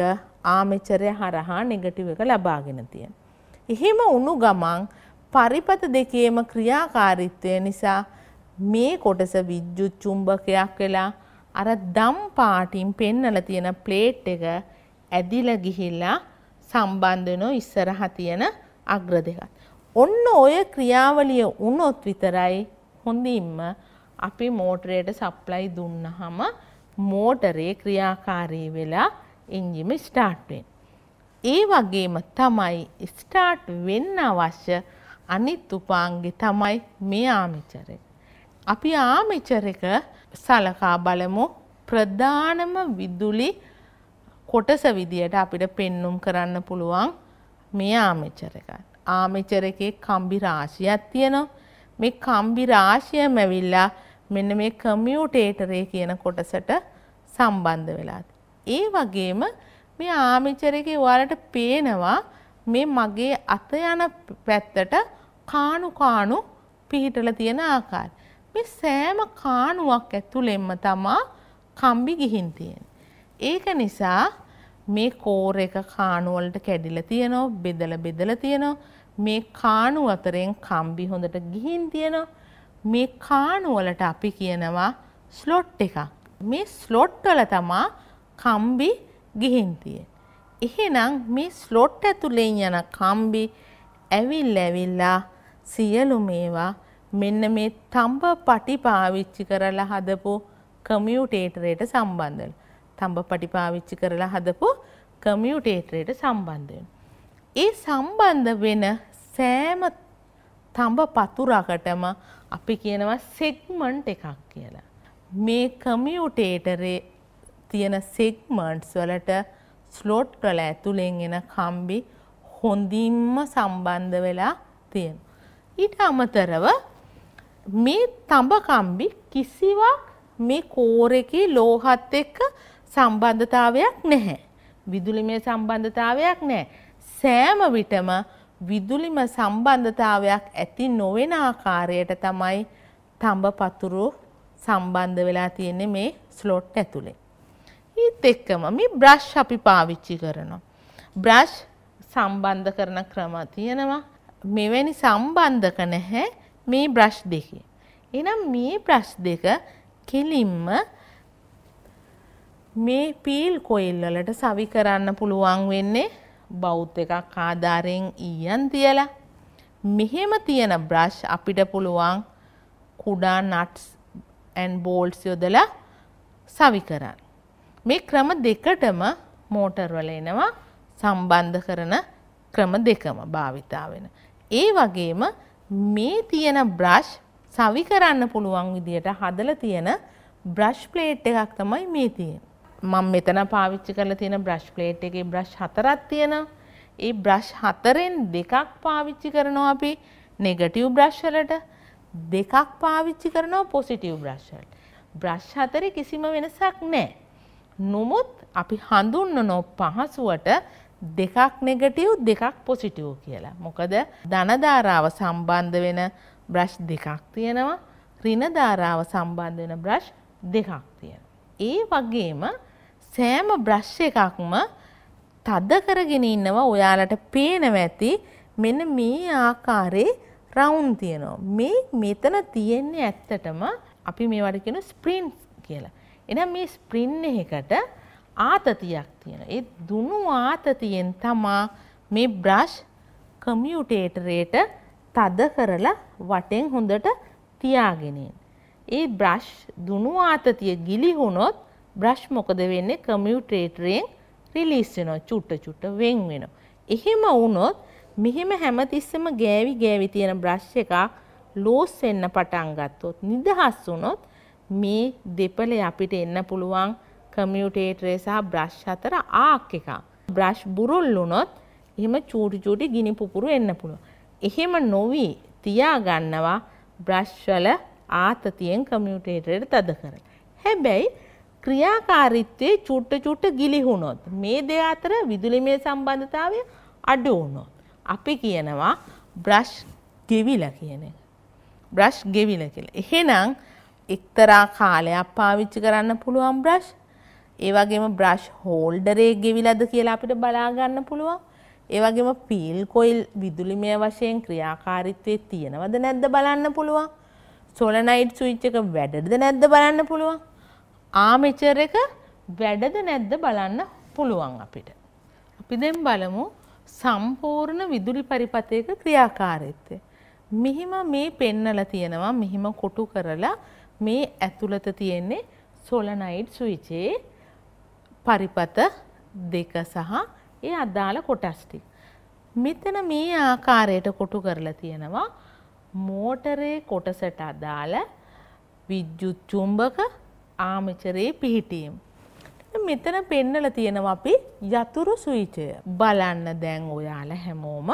ආමචරය හරහා නෙගටිව් එක ලබාගෙන තියෙනවා. එහෙම උණු ගමන් පරිපත දෙකේම ක්‍රියාකාරීත්වය නිසා මේ කොටස විද්‍යුත් චුම්බකයක් වෙලා අර දම් පාටින් පෙන්නලා තියෙන ප්ලේට් එක ඇදිලා ගිහිල්ලා සම්බන්ධ වෙන ඉස්සරහ තියෙන අග්‍ර දෙකත්. ඔන්න ඔය ක්‍රියාවලිය වුණොත් විතරයි හොඳින්ම අපි මෝටරයට සප්ලයි දුන්නහම මෝටරේ ක්‍රියාකාරී වෙලා එන්ජිම ස්ටාර්ට් වෙන. ඒ වගේම තමයි ස්ටාර්ට් වෙන්න අවශ්‍ය අනිත් උපාංගේ තමයි මේ ආමිචරය. අපි ආමිචර එක සලකා බලමු ප්‍රධානම විදුලි කොටස විදියට අපිට පෙන්නුම් කරන්න පුළුවන් මේ ආමිචර එක. ආමිචර එකේ කම්බි රාශියක් තියෙනවා. මේ කම්බි රාශියම ඇවිල්ලා මෙන්න මේ කමියුටේටරේ කියන කොටසට සම්බන්ධ වෙලා. ඒ වගේම මේ ආමිචරකේ ඔයාලට පේනවා මේ මගේ අත යන පැත්තට කාණු කාණු පිහිටලා තියෙන ආකාරය. මේ සෑම කාණුවක් ඇතුළෙන්ම තමා කම්බි ගිහින් තියෙන. ඒක නිසා මේ කෝර එක කාණුවලට කැඩිලා තියෙනවා, බෙදලා බෙදලා තියෙනවා. මේ කාණු අතරෙන් කම්බි හොඳට ගිහින් තියෙනවා. මේ කාණුවලට අපි කියනවා ස්ලොට් එකක්. මේ ස්ලොට් වල තමා කම්බි ගිහින් තියෙන්නේ. එහෙනම් මේ ස්ලොට් ඇතුලෙන් යන කම්බි ඇවිල් ඇවිල්ලා සියලු මේවා මෙන්න මේ තඹ පටි පාවිච්චි කරලා හදපු කමියුටේටරයට සම්බන්ධ තඹ පටි පාවිච්චි කරලා හදපු කමියුටේටරයට සම්බන්ධ ඒ සම්බන්ධ වෙන සෑම තඹ පතුරකටම අපි කියනවා සෙග්මන්ට් එකක් කියලා. මේ කමියුටේටරේ තියෙන සෙග්මන්ට්ස් වලට ස්ලෝට් වල ඇතුළෙන් එන කම්බි හොඳින්ම සම්බන්ධ වෙලා තියෙන. ඊට අමතරව මේ තඹ කම්බි කිසිවක් මේ කෝරකේ ලෝහත් එක්ක සම්බන්ධතාවයක් නැහැ. විදුලිමය සම්බන්ධතාවයක් නැහැ. සෑම විටම විදුලිම සම්බන්ධතාවයක් ඇති නොවන ආකාරයට තමයි තඹ පතුරු සම්බන්ධ වෙලා තියෙන්නේ මේ ස්ලොට් ඇතුලේ. ඒත් එක්කම මේ බ්‍රශ් අපි පාවිච්චි කරනවා. බ්‍රශ් සම්බන්ධ කරන ක්‍රම තියෙනවා. මෙවැනි සම්බන්ධක නැහැ මේ බ්‍රශ් දෙකේ. එහෙනම් මේ බ්‍රශ් දෙක කෙලින්ම මේ පීල් කොයිල් වලට සවි කරන්න පුළුවන් වෙන්නේ බෞත් එකක් ආධාරයෙන් ඊයන් තියලා. මෙහෙම තියෙන බ්‍රශ් අපිට පුළුවන් කුඩා නට්ස් ඇන් බෝල්ස් යොදලා සවි කරන්න. මේ ක්‍රම දෙකටම මෝටර්වල එනවා සම්බන්ධ කරන ක්‍රම දෙකම භාවිතා වෙන. ඒ වගේම මේ තියෙන බ්‍රෂ් සවි කරන්න පුළුවන් විදියට හදලා තියෙන බ්‍රෂ් ප්ලේට් එකක් තමයි මේ තියෙන්නේ. මම මෙතන පාවිච්චි කරලා තියෙන බ්‍රෂ් ප්ලේට් එකේ බ්‍රෂ් හතරක් තියෙනවා. ඒ බ්‍රෂ් හතරෙන් දෙකක් පාවිච්චි කරනවා අපි නෙගටිව් බ්‍රෂ් වලට. දෙකක් පාවිච්චි කරනවා පොසිටිව් බ්‍රෂ් වලට. බ්‍රෂ් හතරේ කිසිම වෙනසක් නැහැ. නොමුත් අපි හඳුන්වනෝ පහසුවට දෙකක් නෙගටිව් දෙකක් පොසිටිව් කියලා. මොකද ධනධාරාව සම්බන්ධ වෙන බ්‍රශ් දෙකක් තියෙනවා රිනධාරාව සම්බන්ධ වෙන බ්‍රශ් දෙකක් තියෙන. ඒ වගේම සෑම බ්‍රශ් එකක්ම තද කරගෙන ඉන්නව ඔයාලට පේනව ඇති මෙන්න මේ ආකාරයේ රවුන් තියෙනවා. මේ මෙතන තියෙන්නේ ඇත්තටම අපි මේ වඩ කියන ස්ප්‍රින්ට් කියලා. එහෙනම් මේ ස්ප්‍රින් එකකට ආතතියක් තියෙනවා. ඒ දුණු ආතතියෙන් තමා මේ බ්‍රෂ් කමියුටේටරේට තද කරලා වටෙන් හොඳට තියාගෙන ඒ බ්‍රෂ් දුණු ආතතිය ගිලිහුණොත් බ්‍රෂ් මොකද වෙන්නේ කමියුටේටරයෙන් රිලීස් වෙනවා චුට්ට චුට්ට වෙන් වෙනවා. එහෙම වුණොත් මෙහෙම හැමතිස්සෙම ගෑවි ගෑවි තියෙන බ්‍රෂ් එකක් ලෝස් වෙන්න පටන් ගත්තොත් නිදහස් වුණොත් මේ දෙපලේ අපිට එන්න පුළුවන් කමියුටේටරේ සහ බ්‍රශ් අතර ආක් එකක්. බ්‍රශ් බුරුල් වුණොත් එහෙම චූටි චූටි ගිනි පුපුරු එන්න පුළුවන්. එහෙම නොවි තියාගන්නවා බ්‍රශ් වල ආතතියෙන් කමියුටේටරේට තද කරලා. හැබැයි ක්‍රියාකාරීත්වයේ චුට්ට චුට්ට ගිලිහුණොත් මේ දෙය අතර විදුලිමය සම්බන්ධතාවය අඩු වුණොත් අපි කියනවා බ්‍රශ් ගෙවිලා කියන එක. බ්‍රශ් ගෙවිලා කියලා. එහෙනම් එක්තරා කාලයක් පාවිච්චි කරන්න පුළුවන් බ්‍රශ් ඒ වගේම බ්‍රශ් හෝල්ඩරේ ගෙවිලාද කියලා අපිට බලා ගන්න පුළුවන්. ඒ වගේම පීල් කොයිල් විදුලිමය වශයෙන් ක්‍රියාකාරීත්වයේ තියෙනවද නැද්ද බලන්න පුළුවන්. සොලනයිට් ස්විච් එක වැඩද නැද්ද බලන්න පුළුවන්. ආමිචර් එක වැඩද නැද්ද බලන්න පුළුවන් අපිට. අපි දැන් බලමු සම්පූර්ණ විදුලි පරිපථයක ක්‍රියාකාරීත්වය. මෙහිම මේ පෙන්නලා තියෙනවා මෙහිම කොටු කරලා මේ ඇතුළත තියෙන්නේ සොලනයිඩ් සුවිචේ පරිපත දෙක සහ ඒ අදාළ කොටස් ටික. මෙතන මේ ආකාරයට කොටු කරලා තියෙනවා මෝටරේ කොටසට අදාළ විද්‍යුත් චුම්බක ආමචරයේ පිහිටීම්. මෙතන පෙන්නලා තියෙනවා අපි යතුරු ස්විචය. බලන්න දැන් ඔයාලා හැමෝම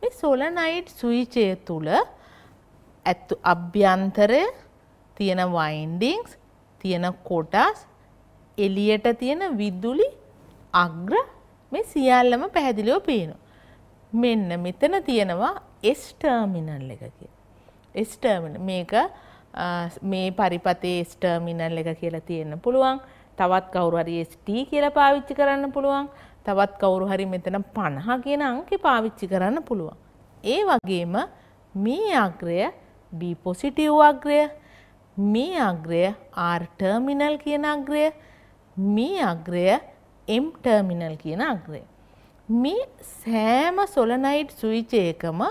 මේ සොලනයිඩ් ස්විචය තුල ඇතු අභ්‍යන්තරය තියෙන වයින්ඩිංස් තියෙන කොටස් එලියට තියෙන විදුලි අග්‍ර මේ සියල්ලම පැහැදිලිව පේනවා. මෙන්න මෙතන තියෙනවා S ටර්මිනල් එක කියලා. S ටර්මිනල් මේක මේ පරිපතේ S ටර්මිනල් එක කියලා තියෙන්න පුළුවන්. තවත් කවුරු හරි ST කියලා පාවිච්චි කරන්න පුළුවන්. තවත් කවුරු හරි මෙතන 50 කියන අංකේ පාවිච්චි කරන්න පුළුවන්. ඒ වගේම මේ අග්‍රය B පොසිටිව් අග්‍රය මේ අග්‍රය R ටර්මිනල් කියන අග්‍රය මේ අග්‍රය M ටර්මිනල් කියන අග්‍රය. මේ සෑම සොලනයිට් සුවිච එකම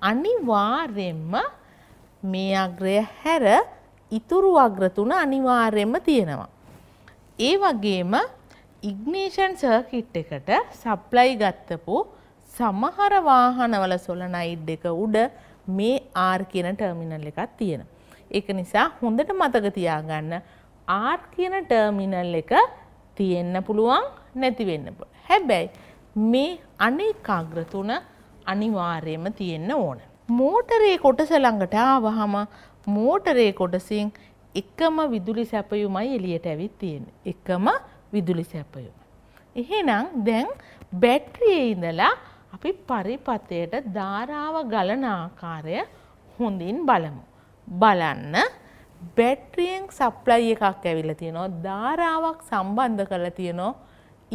අනිවාර්යෙන්ම මේ අග්‍රය හැර ඉතුරු අග්‍ර තුන අනිවාර්යෙන්ම තියෙනවා. ඒ වගේම ඉග්නේෂන් සර්කිට් එකට සප්ලයි ගත්තපු සමහර වාහනවල සොලනයිඩ් එක උඩ මේ R කියන ටර්මිනල් එකක් තියෙනවා. එක නිසා හොඳට මතක තියාගන්න ආර් කියන ටර්මිනල් එක තියෙන්න පුළුවන් නැතිවෙන්න. හැබැයි මේ අනෙක් අග්‍ර තුන අනිවාර්යයෙන්ම තියෙන්න ඕන. මෝටරේ කොටස ළඟට ආවහම මෝටරේ කොටසින් එකම විදුලි සැපයුමයි එළියට ඇවිත් තියෙන්නේ. එකම විදුලි සැපයුම. එහෙනම් දැන් බැටරියේ ඉඳලා අපි පරිපතයට ධාරාව ගලන ආකාරය හොඳින් බලමු. බලන්න බැට්‍රියෙන් සප්ලයි එකක් ඇවිල්ල තියෙනවා ධාරාවක් සම්බන්ධ කරලා තියෙනවා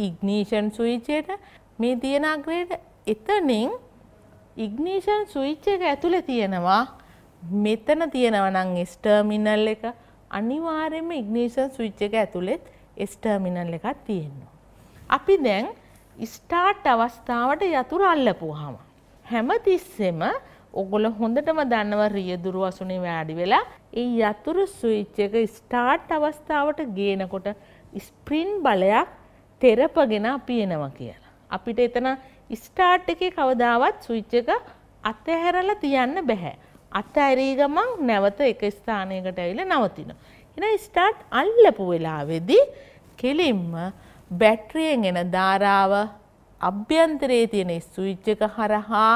ඉග්නීෂන් සුවිච්චයට මේ තියෙන අග්‍රයට එතනින් ඉග්නීෂන් සුවිච්ච එක ඇතුළ තියෙනවා මෙතන තියෙනවනං ස්ටර්මිනල් එක අනිවාර්යම ඉග්නීෂන් සුවිච්ච එක ඇතුළෙත් ස්ටර්මිනල් එකක් තියෙනවා. අපි දැන් ස්ටාර්ට් අවස්ථාවට යතුර අල්ලපුහම. හැම තිස්සෙම ඔගොල හොඳටම දන්නව රියදුරු අසුනේ වාඩි වෙලා ඒ යතුරු ස්විච් එක ස්ටාර්ට් අවස්ථාවට ගේනකොට ස්ප්‍රින් බලයක් තෙරපගෙන පියනවා කියලා. අපිට එතන ස්ටාර්ට් එකේ කවදාවත් ස්විච් එක අතහැරලා තියන්න බෑ. අතහැරී ගමන් නැවත එක ස්ථානයකට ඇවිල්ලා නවතිනවා. එහෙනම් ස්ටාර්ට් අල්ලපු වෙලාවේදී කෙලින්ම බැටරියෙන් එන ධාරාව අභ්‍යන්තරයේ තියෙන ස්විච් එක හරහා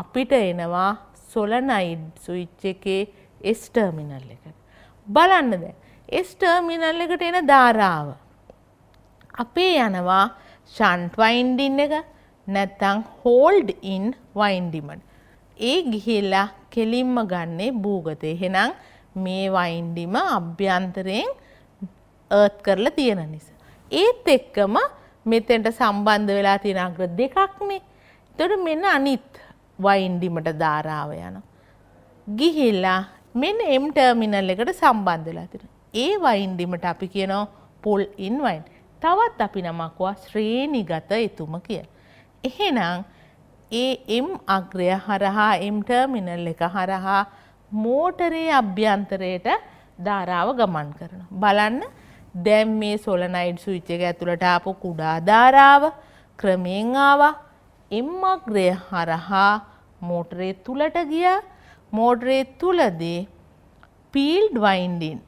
අපිට එනවා සොලනයිඩ් ස්විච් එකේ S ටර්මිනල් එකට. බලන්න දැන් S ටර්මිනල් එකට එන ධාරාව. අපේ යනවා ෂන්ට් වයින්ඩින් එක නැත්තම් හෝල්ඩ් ඉන් වයින්ඩිමන්. ඒ ගිහිල්ලා කෙලින්ම ගන්නේ භූගතය. එහෙනම් මේ වයින්ඩිම අභ්‍යන්තරයෙන් අර්ත් කරලා තියෙන නිසා. ඒත් එක්කම මෙතෙන්ට සම්බන්ධ වෙලා තියෙන අග්‍ර දෙකක්නේ. එතකොට මෙන්න අනිත් වයින්ඩිමට ධාරාව යන. ගිහිල්ලා මෙන්න එම් ටර්මිනල් එකට සම්බන්ධලා තින. ඒ වයින්ඩිමට අපි කියනෝ පොල් ඉන්වයින් තවත් අපි නමක්වා ශ්‍රේණිගත එතුම කිය. එහෙනම් ඒ එම් අග්‍රය හරහා එම් ටර්මිනල් එක හරහා මෝටරේ අභ්‍යන්තරයට ධාරාව ගමන් කරන. බලන්න දැම් මේ සොලනයිඩ් සුවිච්ච එක ඇතුළට ආපු කුඩා ධාරාව ක්‍රමයෙන් ආවා එම්මග්‍රය හරහා මෝටරේ තුලට ගිය මෝටරේ තුලදී පීල්ඩ් වයින්ඩින්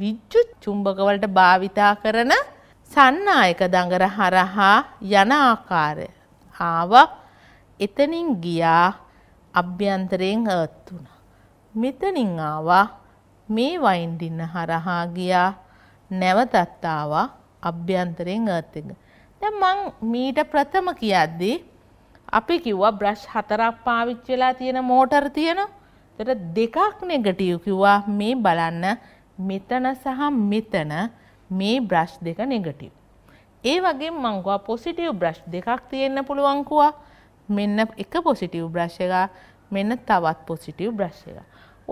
විද්‍යුත් චුම්බකවලට භාවිතා කරන සන්නායක දඟර හරහා යන ආකාරය ආවක් එතනින් ගියා අභ්‍යන්තරයෙන් අර්ත් වුණා. මෙතනින් ආවා මේ වයින්ඩින්න හරහා ගියා නැවතත් ආවා අභ්‍යන්තරයෙන් අර්ත් එක. දැන් මං මීට ප්‍රථම කියද්දී අපි කිව්වා බ්‍රශ් හතරක් පාවිච්චි වෙලා තියෙන මෝටර් තියෙනවා. එතකොට දෙකක් නෙගටිව් කිව්වා මේ බලන්න මෙතන සහ මෙතන මේ බ්‍රශ් දෙක නෙගටිව්. ඒ වගේම මං ගා පොසිටිව් බ්‍රශ් දෙකක් තියෙන්න පුළුවන් කුවා. මෙන්න එක පොසිටිව් බ්‍රශ් එක මෙන්න තවත් පොසිටිව් බ්‍රශ් එක.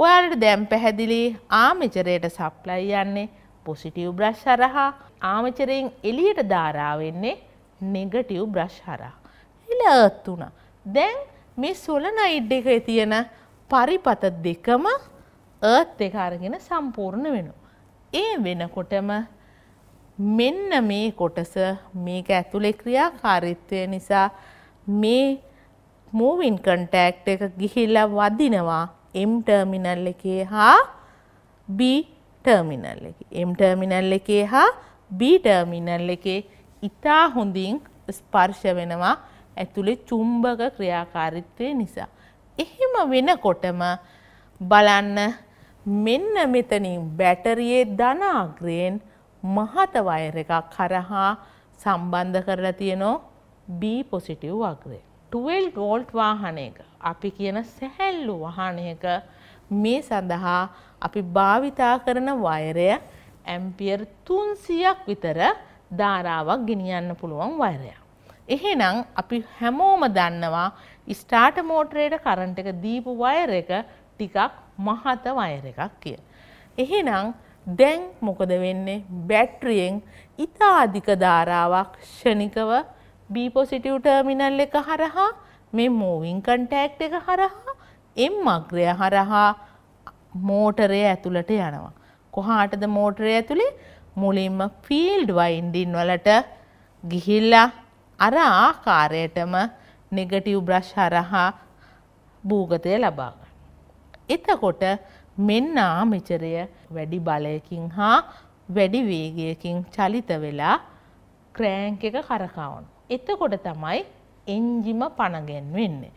ඔයාලට දැන් පැහැදිලි ආමචරයට සප්ලයි යන්නේ පොසිටිව් බ්‍රශ් හරහා ආමචරයෙන් එළියට ධාරා වෙන්නේ නෙගටිව් බ්‍රශ් හරහා. එල අර්ත් වුණා. දැන් මේ සොලනයිඩ් එකේ තියෙන පරිපත දෙකම අර්ත් දෙක අරගෙන සම්පූර්ණ වෙනවා. ඒ වෙනකොටම මෙන්න මේ කොටස මේක ඇතුලේ ක්‍රියාකාරීත්වය නිසා මේ මූවින් කන්ටැක්ට් එක ගිහිල්ලා වදිනවා M ටර්මිනල් එකේ හා B ටර්මිනල් එකේ. M ටර්මිනල් එකේ හා B ටර්මිනල් එකේ ඉතා හොඳින් ස්පර්ශ වෙනවා ඇතුළේ චුම්භක ක්‍රියාකාරීත්වය නිසා. එහෙම වෙනකොටම බලන්න මෙන්න මෙතනින් බැටරියේ ධනාග්‍රයෙන් මහත වයර එකක් හරහා සම්බන්ධ කරලා තියෙනෝ B පොසිටිව් අග්‍රය. 12 වෝල්ට් වාහනයක අපි කියන සැහැල්ලු වාහනයක මේ සඳහා අපි භාවිතා කරන වයරය ඇම්පියර් 300ක් විතර ධාරාවක් ගෙනියන්න පුළුවන් වයරයක්. එහෙනම් අපි හැමෝම දන්නවා ස්ටාර්ට මෝටරේට කරන්ට් එක දීපු වයර් එක ටිකක් මහත වයර් එකක් කිය. එහෙනම් දැන් මොකද වෙන්නේ බැට්‍රියෙන් ඉතා අධික ධාරාවක් ෂණිකව බීපොසිටව් ටර්මිනල් එක හරහා මේ මෝවිං කන්ටෑක්් එක හරහා එම් අග්‍රය හරහා මෝටරය ඇතුළට යනවා. කොහාටද මෝටරය ඇතුළේ මුලින්ම ෆිල්ඩ් වයින්ඩින් වලට ගිහිල්ලා අර ආකාරයටම නෙගටිව් බ්‍රශ් හරහා භූගතය ලබා ගන්න. එතකොට මෙන්න ආමිචරය වැඩි බලයකින් හා වැඩි වේගයකින් චලිත වෙලා ක්‍රෑන්ක් එක කරකවන. එතකොට තමයි එන්ජිම පණගෙන් වෙන්නේ.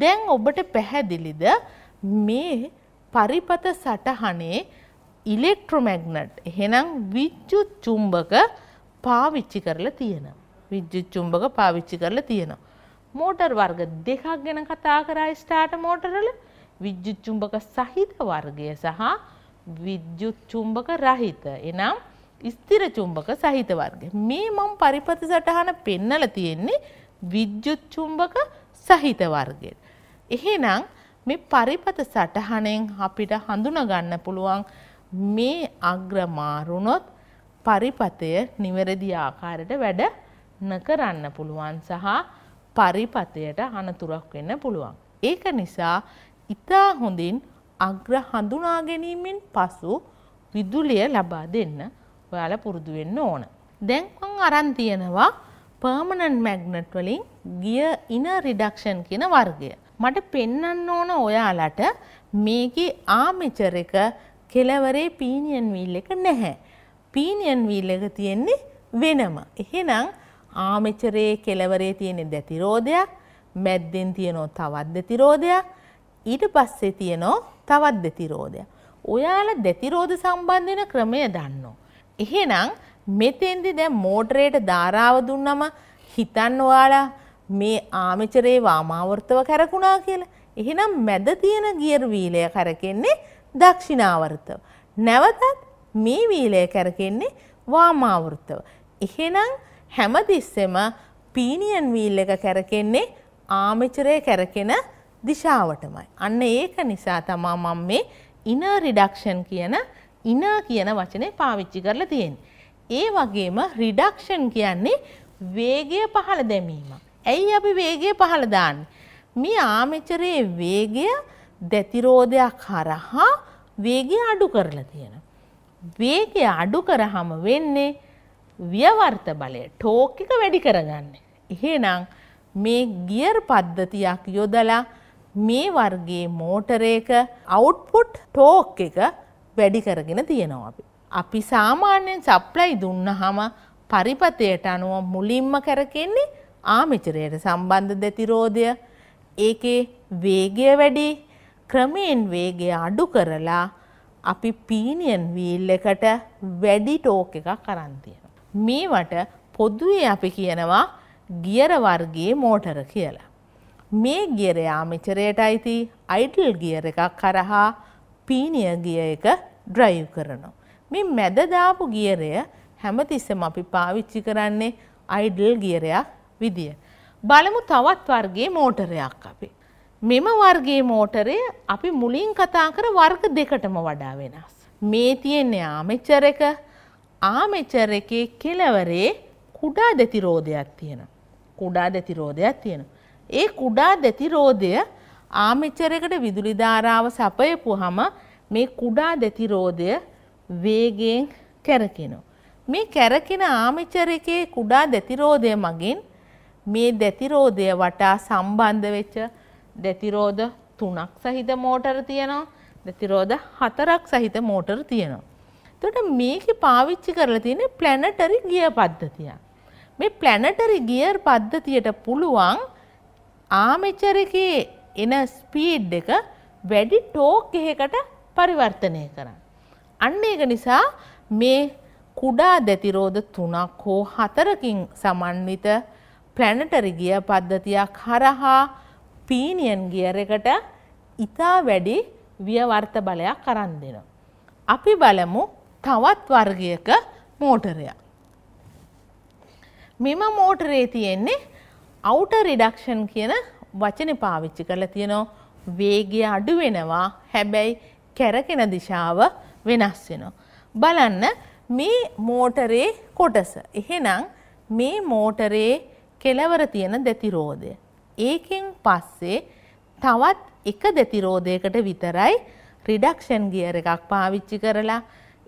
දැන් ඔබට පැහැදිලිද මේ පරිපත සටහනේ ඉලෙක්ට්‍රොමැග්නට් එහෙනම් විද්‍යුත් චුම්බක පාවිච්චි කරලා තියෙනවා. විද්‍යුත් චුම්බක පාවිච්චි කරලා තියෙනවා. මෝටර් වර්ග දෙකක් ගැන කතා කරා ස්ටාර්ට මෝටරවල විද්‍යුත් චුම්බක සහිත වර්ගය සහ විද්‍යුත් චුම්බක රහිත. එනම් ස්ථිර චුම්බක සහිත වර්ගය. මේ මම පරිපති සටහන පෙන්නලා තියෙන්නේ විද්‍යුත් චුම්බක සහිත වර්ගයට. එහෙනම් මේ පරිපත සටහනෙන් අපිට හඳුනගන්න පුළුවන් මේ අග්‍රමාරුණොත් පරිපතය නිවැරදි ආකාරයට වැඩ නොකරන්න පුළුවන් සහ පරිපතයට අනතුරක් වෙන්න පුළුවන්. ඒක නිසා ඉතා හොඳින් අග්‍ර හඳුනා ගැනීමෙන් පසු විදුලිය ලබා දෙන්න ඔයාල පුරුදු වෙන්න ඕන. දැන් මං අරන් තියෙනවා පර්මනන්ට් මැග්නට් වලින් ගිය ඉන රිඩක්ෂන් කියන වර්ගය. මට පෙන්වන්න ඕන ඔයාලට මේකේ ආමිචර් එක කෙලවරේ පීනියන් වීල් එක නැහැ. පීනියන් වීල් එක තියෙන්නේ වෙනම. එහෙනම් ආමිචරයේ කෙලවරේ තියෙන දැතිරෝධයක් මැද්දෙන් තියෙනෝ තවත් දැතිරෝධයක් ඊට පස්සේ තියෙනෝ තවත් දැතිරෝධයක්. ඔයාලා දැතිරෝධ සම්බන්ධ වෙන ක්‍රමය දන්නෝ. එහෙනම් මෙතෙන්දි දැන් මෝටරේට ධාරාව දුන්නම හිතන්න ඔයාලා මේ ආමිචරේ වාමාවර්තව කරකුණා කියලා. එහෙනම් මැද තියෙන ගියර් වීලය කරකෙන්නේ දක්ෂිනාවර්තව. නැවතත් මේ වීලය කරකෙන්නේ වාමාවෘතව. එහෙනම් හැමතිස්සෙම පීනියන් වීල් එක කැරකෙන්නේ ආමිචරය කැරකෙන දිශාවටමයි. අන්න ඒක නිසා තමා මම මේ ඉන රිඩක්ෂන් කියන ඉන කියන වචනේ පාවිච්චි කරලා තියෙන්නේ. ඒ වගේම රිඩක්ෂන් කියන්නේ වේගය පහළ දැමීම. ඇයි අපි වේගය පහළ දාන්නේ? මේ ආමිචරයේ වේගය දැතිරෝධයක් හරහා වේගය අඩු කරලා තියෙනවා. වේගය අඩු කරාම වෙන්නේ ව්‍යවර්ත බලය ටෝක්කික වැඩි කරගන්න. එහෙනම් මේ ගියර් පද්ධතියක් යොදලා මේ වර්ගේ මෝටරේක අවුට්පුට් ටෝක් එක වැඩි කරගෙන තියෙනවා අපි. අපි සාමාන්‍යයෙන් සප්ලයි දුන්නහම පරිපතයට අනුව මුලින්ම කරකෙන්නේ ආමිචරයට සම්බන්ධ දෙතිරෝධය ඒකේ වේගය වැඩි ක්‍රමයෙන් වේගය අඩු කරලා අපි පීනියන් වීල් එකට වැඩි ටෝක් එකක් කරන් තියෙනවා. මේවට පොදුවේ අපි කියනවා ගියර වර්ගයේ මෝටර කියලා. මේ ගියර යාමචරයට අයිති අයිඩල් ගියර එකක් කරහා පීනිය ගිය එක ඩ්‍රයිව් කරනවා. මේ මැද දාපු ගියරය හැමතිස්සෙම අපි පාවිච්චි කරන්නේ අයිඩල් ගියරයක් විදිය. බලමු තවත් වර්ගයේ මෝටරයක් අපි. මෙම වර්ගයේ මෝටරය අපි මුලින් කතා කර වර්ග දෙකටම වඩා වෙනස්. මේ තියෙන්නේ ආමෙච්චර එක ආමචර් එකේ කෙලවරේ කුඩා දෙතිරෝධයක් තියෙන. කුඩා දෙතිරෝධයක් තියෙන. ඒ කුඩා දෙතිරෝධය ආමිචර් එකට විදුලි ධාරාව සපයපුවහම මේ කුඩා දෙතිරෝධය වේගයෙන් කැරකෙනවා. මේ කැරකෙන ආමිචර් එකේ කුඩා දෙතිරෝධය මගින් මේ දෙතිරෝධය වටා සම්බන්ධ වෙච්ච දෙතිරෝධ තුනක් සහිත මෝටර තියෙනවා. දෙතිරෝධ හතරක් සහිත මෝටර තියෙනවා. තොට මේක පාවිච්චි කරලා තියෙන ප්ලැනටරි ගිය පද්ධතිය. මේ ප්ලැනටරි ගියර් පද්ධතියට පුළුවන් ආමචර එකේ එන ස්පීඩ් එක වැඩි ටෝක් එහෙකට පරිවර්තනය කරන්න. අන්න ඒක නිසා මේ කුඩා දැතිරෝධ තුනක් හෝ හතරකින් සමන්විත ප්ලැනටරි ගිය පද්ධතියක් හරහා පීනියන් ගියර එකට ඉතා වැඩි ව්‍යවර්ත බලයක් කරන් දෙනවා. අපි බලමු තවත් වර්ගයක මෝටරයක්. මෙම මෝටරේ තියෙන්නේ අවුට රිඩක්ෂන් කියන වචන පාවිච්චි කරලා තියෙනවා වේගය අඩු වෙනවා හැබැයි කැරකෙන දිශාව වෙනස් වෙනවා. බලන්න මේ මෝටරේ කොටස. එහෙනම් මේ මෝටරේ කෙලවර තියෙන දෙතිරෝධය. ඒකෙන් පස්සේ තවත් එක දෙතිරෝධයකට විතරයි රිඩක්ෂන් ගියර එකක් පාවිච්චි කරලා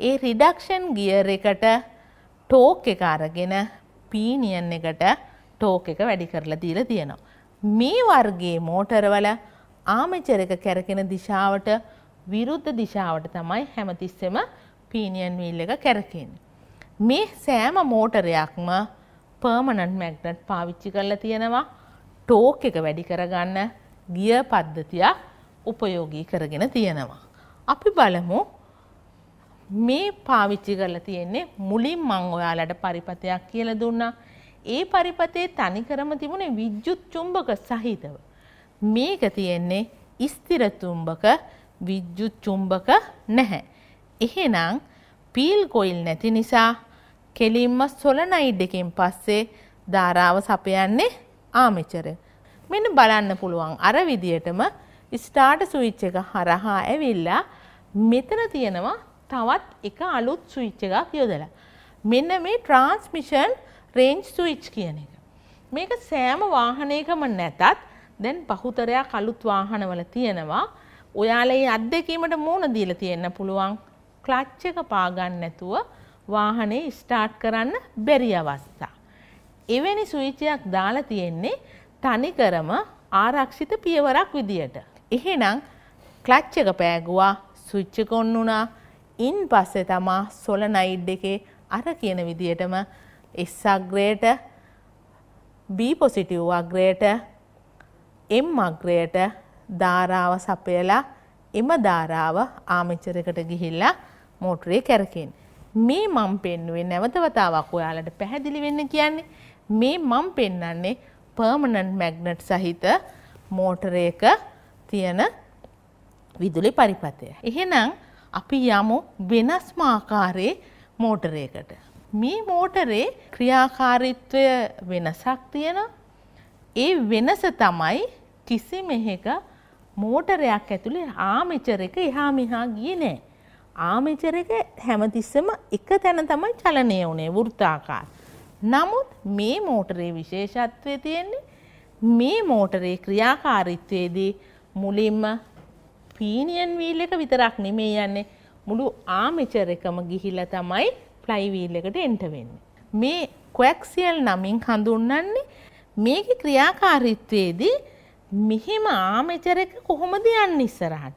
ඒ රිඩක්ෂන් ගියර් එකට ටෝක් එක අරගෙන පීනියන් එකට ටෝක් එක වැඩි කරලා දීලා තියෙනවා. මේ වර්ගයේ මෝටරවල ආමචර එක කැරකෙන දිශාවට විරුද්ධ දිශාවට තමයි හැමතිස්සෙම පීනියන් වීල් එක කැරකෙන්නේ. මේ සෑම මෝටරයක්ම පර්මනන්ට් මැග්නට් පාවිච්චි කරලා තියෙනවා. ටෝක් එක වැඩි කරගන්න ගිය පද්ධතියක් උපයෝගී කරගෙන තියෙනවා. අපි බලමු මේ පාවිච්චි කරලා තියෙන්නේ මුලින් මං ඔයාලට පරිපතයක් කියලා දුන්නා. ඒ පරිපතේ තනිකරම තිබුණේ විද්‍යුත් චුම්බක සහිතව. මේක තියෙන්නේ ස්ථිර චුම්බක විද්‍යුත් චුම්බක නැහැ. එහෙනම් පීල් කොයිල් නැති නිසා කෙලින්ම සොලනයිඩ් එකෙන් පස්සේ ධාරාව සපයන්නේ ආමචර. මෙන්න බලන්න පුළුවන් අර විදියටම ස්ටාර්ට් ස්විච් එක හරහා ඇවිල්ලා මෙතන තියෙනවා තවත් එක අලුත් ස්විච් එකක් යොදලා. මෙන්න මේ ට්‍රාන්ස්මිෂන් රේන්ජ් ස්විච් කියන එක. මේක සෑම වාහනයකම නැතත් දැන් බහුතරයක් අලුත් වාහනවල තියෙනවා. ඔයාලා මේ අත්දැකීමට මූණ දීලා තියෙන්න පුළුවන්. ක්ලච් එක පාගන්න නැතුව වාහනේ ස්ටාර්ට් කරන්න බැරි අවස්ථා. එවැනි ස්විචයක් දාලා තියෙන්නේ තනිකරම ආරක්ෂිත පියවරක් විදියට. එහෙනම් ක්ලච් එක පෑගුවා ස්විච් එක ඔන් වුණා ඉන් පස්සේ තමා සොලනයිඩ් එකේ අර කියන විදිහටම S අග්‍රයට B පොසිටිව් අග්‍රයට M අග්‍රයට ධාරාව සපයලා එම ධාරාව ආමිචරයකට ගිහිල්ලා මෝටරේ කැරකෙන්. මේ මම පෙන්නුවේ නැවතවතාවක් ඔයාලට පැහැදිලි වෙන්න කියන්නේ මේ මම පෙන්වන්නේ පර්මනන්ට් මැග්නට් සහිත මෝටරයක තියෙන විදුලි පරිපථය. එහෙනම් අපි යමු වෙනස්ම ආකාරයේ මෝටරයකට. මේ මෝටරේ ක්‍රියාකාරීත්වය වෙනසක් තියෙන. ඒ වෙනස තමයි කිසි මෙහෙක මෝටරයක් ඇතුළේ ආමිචර එක එහා මෙහා ගියේ නෑ. ආමිචර එක හැමතිස්සම එක තැන තමයි චලනය වුණේ වෘත්තාකාර. නමුත් මේ මෝටරේ විශේෂත්වය තියෙන්නේ මේ මෝටරේ ක්‍රියාකාරීත්වයේදී මුලින්ම පීනියන් වීල් එක විතරක් නෙමේ යන්නේ මුළු ආමිචර් එකම ගිහිල්ලා තමයි ෆ්ලයි වීල් එකට එන්ට වෙන්නේ. මේ කොක්සියල් නමින් හඳුන්වන්නේ මේකේ ක්‍රියාකාරීත්වයේදී මෙහිම ආමිචර් එක කොහොමද යන්නේ ඉස්සරහට?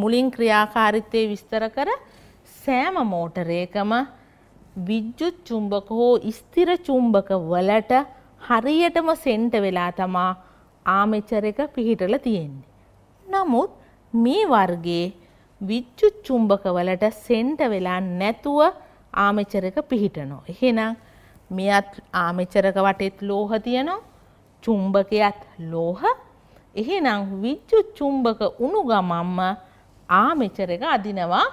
මුලින් ක්‍රියාකාරීත්වය විස්තර කර සෑම මෝටරයකම විද්‍යුත් චුම්බක හෝ ස්ථිර චුම්බක වලට හරියටම සෙන්ට වෙලා තමා ආමිචර් එක පිහිටලා තියෙන්නේ. නමුත් මේ වර්ගයේ විද්‍යුත් චුම්බකවලට සෙන්ට වෙලා නැතුව ආමචරක පිහිටනෝ. එහෙනම් මෙයත් ආමචරක වටෙත් ලෝහ තියනවා චුම්බකයත් ලෝහ එහෙනම් විද්‍යුත් චුම්බක උණු ගමම්ම ආමචර එක අදිනවා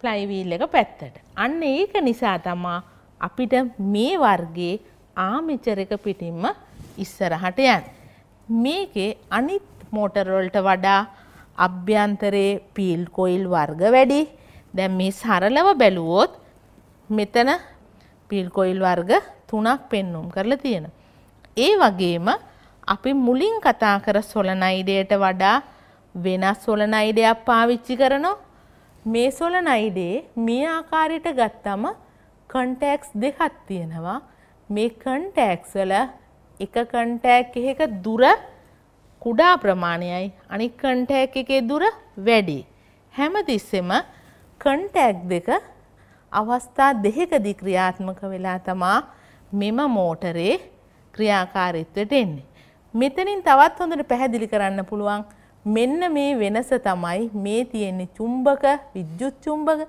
ප්ලයිවීල් එක පැත්තට. අන්න ඒක නිසා තමා අපිට මේ වර්ගයේ ආමචර එක පිටින්ම ඉස්සරහට යන්න. මේකේ අනිත් මෝටරවලට වඩා අභ්‍යන්තරයේ පීල් කොයිල් වර්ග වැඩි. දැන් මේ සරලව බැලුවොත් මෙතන පීල් කොයිල් වර්ග තුනක් පෙන්වුම් කරලා තියෙනවා. ඒ වගේම අපි මුලින් කතා කර සොලනයිඩයට වඩා වෙනස් සොලනයිඩයක් පාවිච්චි කරනවා. මේ සොලනයිඩේ මේ ආකාරයට ගත්තම කන්ටැක්ස් දෙකක් තියෙනවා. මේ කන්ටැක්ස් වල එක කන්ටැක් එකක දුර කුඩා ප්‍රමාණයයි අනිත් කන්ටැක් එකේ දුර වැඩි. හැමතිස්සෙම කන්ටැක් දෙක අවස්ථා දෙකදී ක්‍රියාත්මක වෙලා තමා මෙම මෝටරේ ක්‍රියාකාරීත්වයට එන්නේ. මෙතනින් තවත් හොඳට පැහැදිලි කරන්න පුළුවන් මෙන්න මේ වෙනස තමයි මේ තියෙන්නේ චුම්බක විද්‍යුත් චුම්බක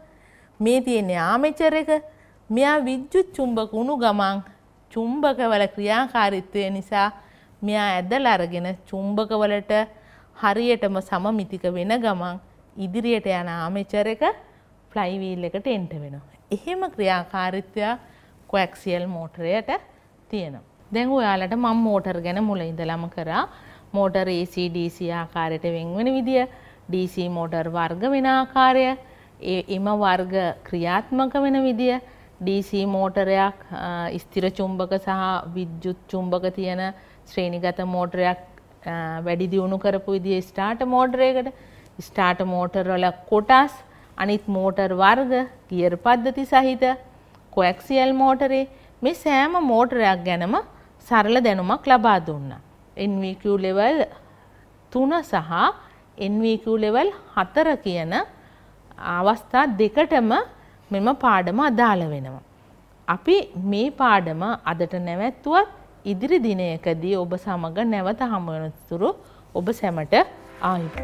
මේ තියෙන්නේ ආමේචර් එක මෙයා විද්‍යුත් චුම්බක උණු ගමන් චුම්බකවල ක්‍රියාකාරීත්වය නිසා මෙයා ඇදල අරගෙන චුම්බකවලට හරියටම සමමිතික වෙන ගමන් ඉදිරියට යන ආමචර එක ෆ්ලයිවීල් එකට එන්ට වෙනවා. එහෙම ක්‍රියාකාරිත්වයක් කොක්සිියල් මෝටරයට තියෙනවා. දැන් ඔයාලට මං මෝටර් ගැන මුල ඉඳලම කරා මෝටර් ACDC ආකාරයට වෙන්වෙන විදිය DC මෝටර් වර්ග වෙන ආකාරය එම වර්ග ක්‍රියාත්මක වෙන විදිය DC මෝටරයක් ස්ථිර චුම්බක සහ විද්‍යුත් චුම්බක තියෙන ශ්‍රේණිගත මෝටරයක් වැඩි දියුණු කරපු විදිහේ ස්ටාර්ට මෝටරයකට ස්ටාර්ට මෝටර් වල කොටස් අනිත් මෝටර් වර්ග ගියර් පද්ධති සහිත කොඇක්සියල් මෝටරේ මේ සෑම මෝටරයක් ගැනම සරල දැනුමක් ලබා දුන්නා. NVQ level 3 සහ NVQ level 4 කියන අවස්ථා දෙකටම මෙම පාඩම අදාළ වෙනවා. අපි මේ පාඩම අදට නැවැත්තුවත් ඉදිරි දිනයකදී ඔබ සමඟ නැවත හමුවනතුරු ඔබ සැමට ආයිත්.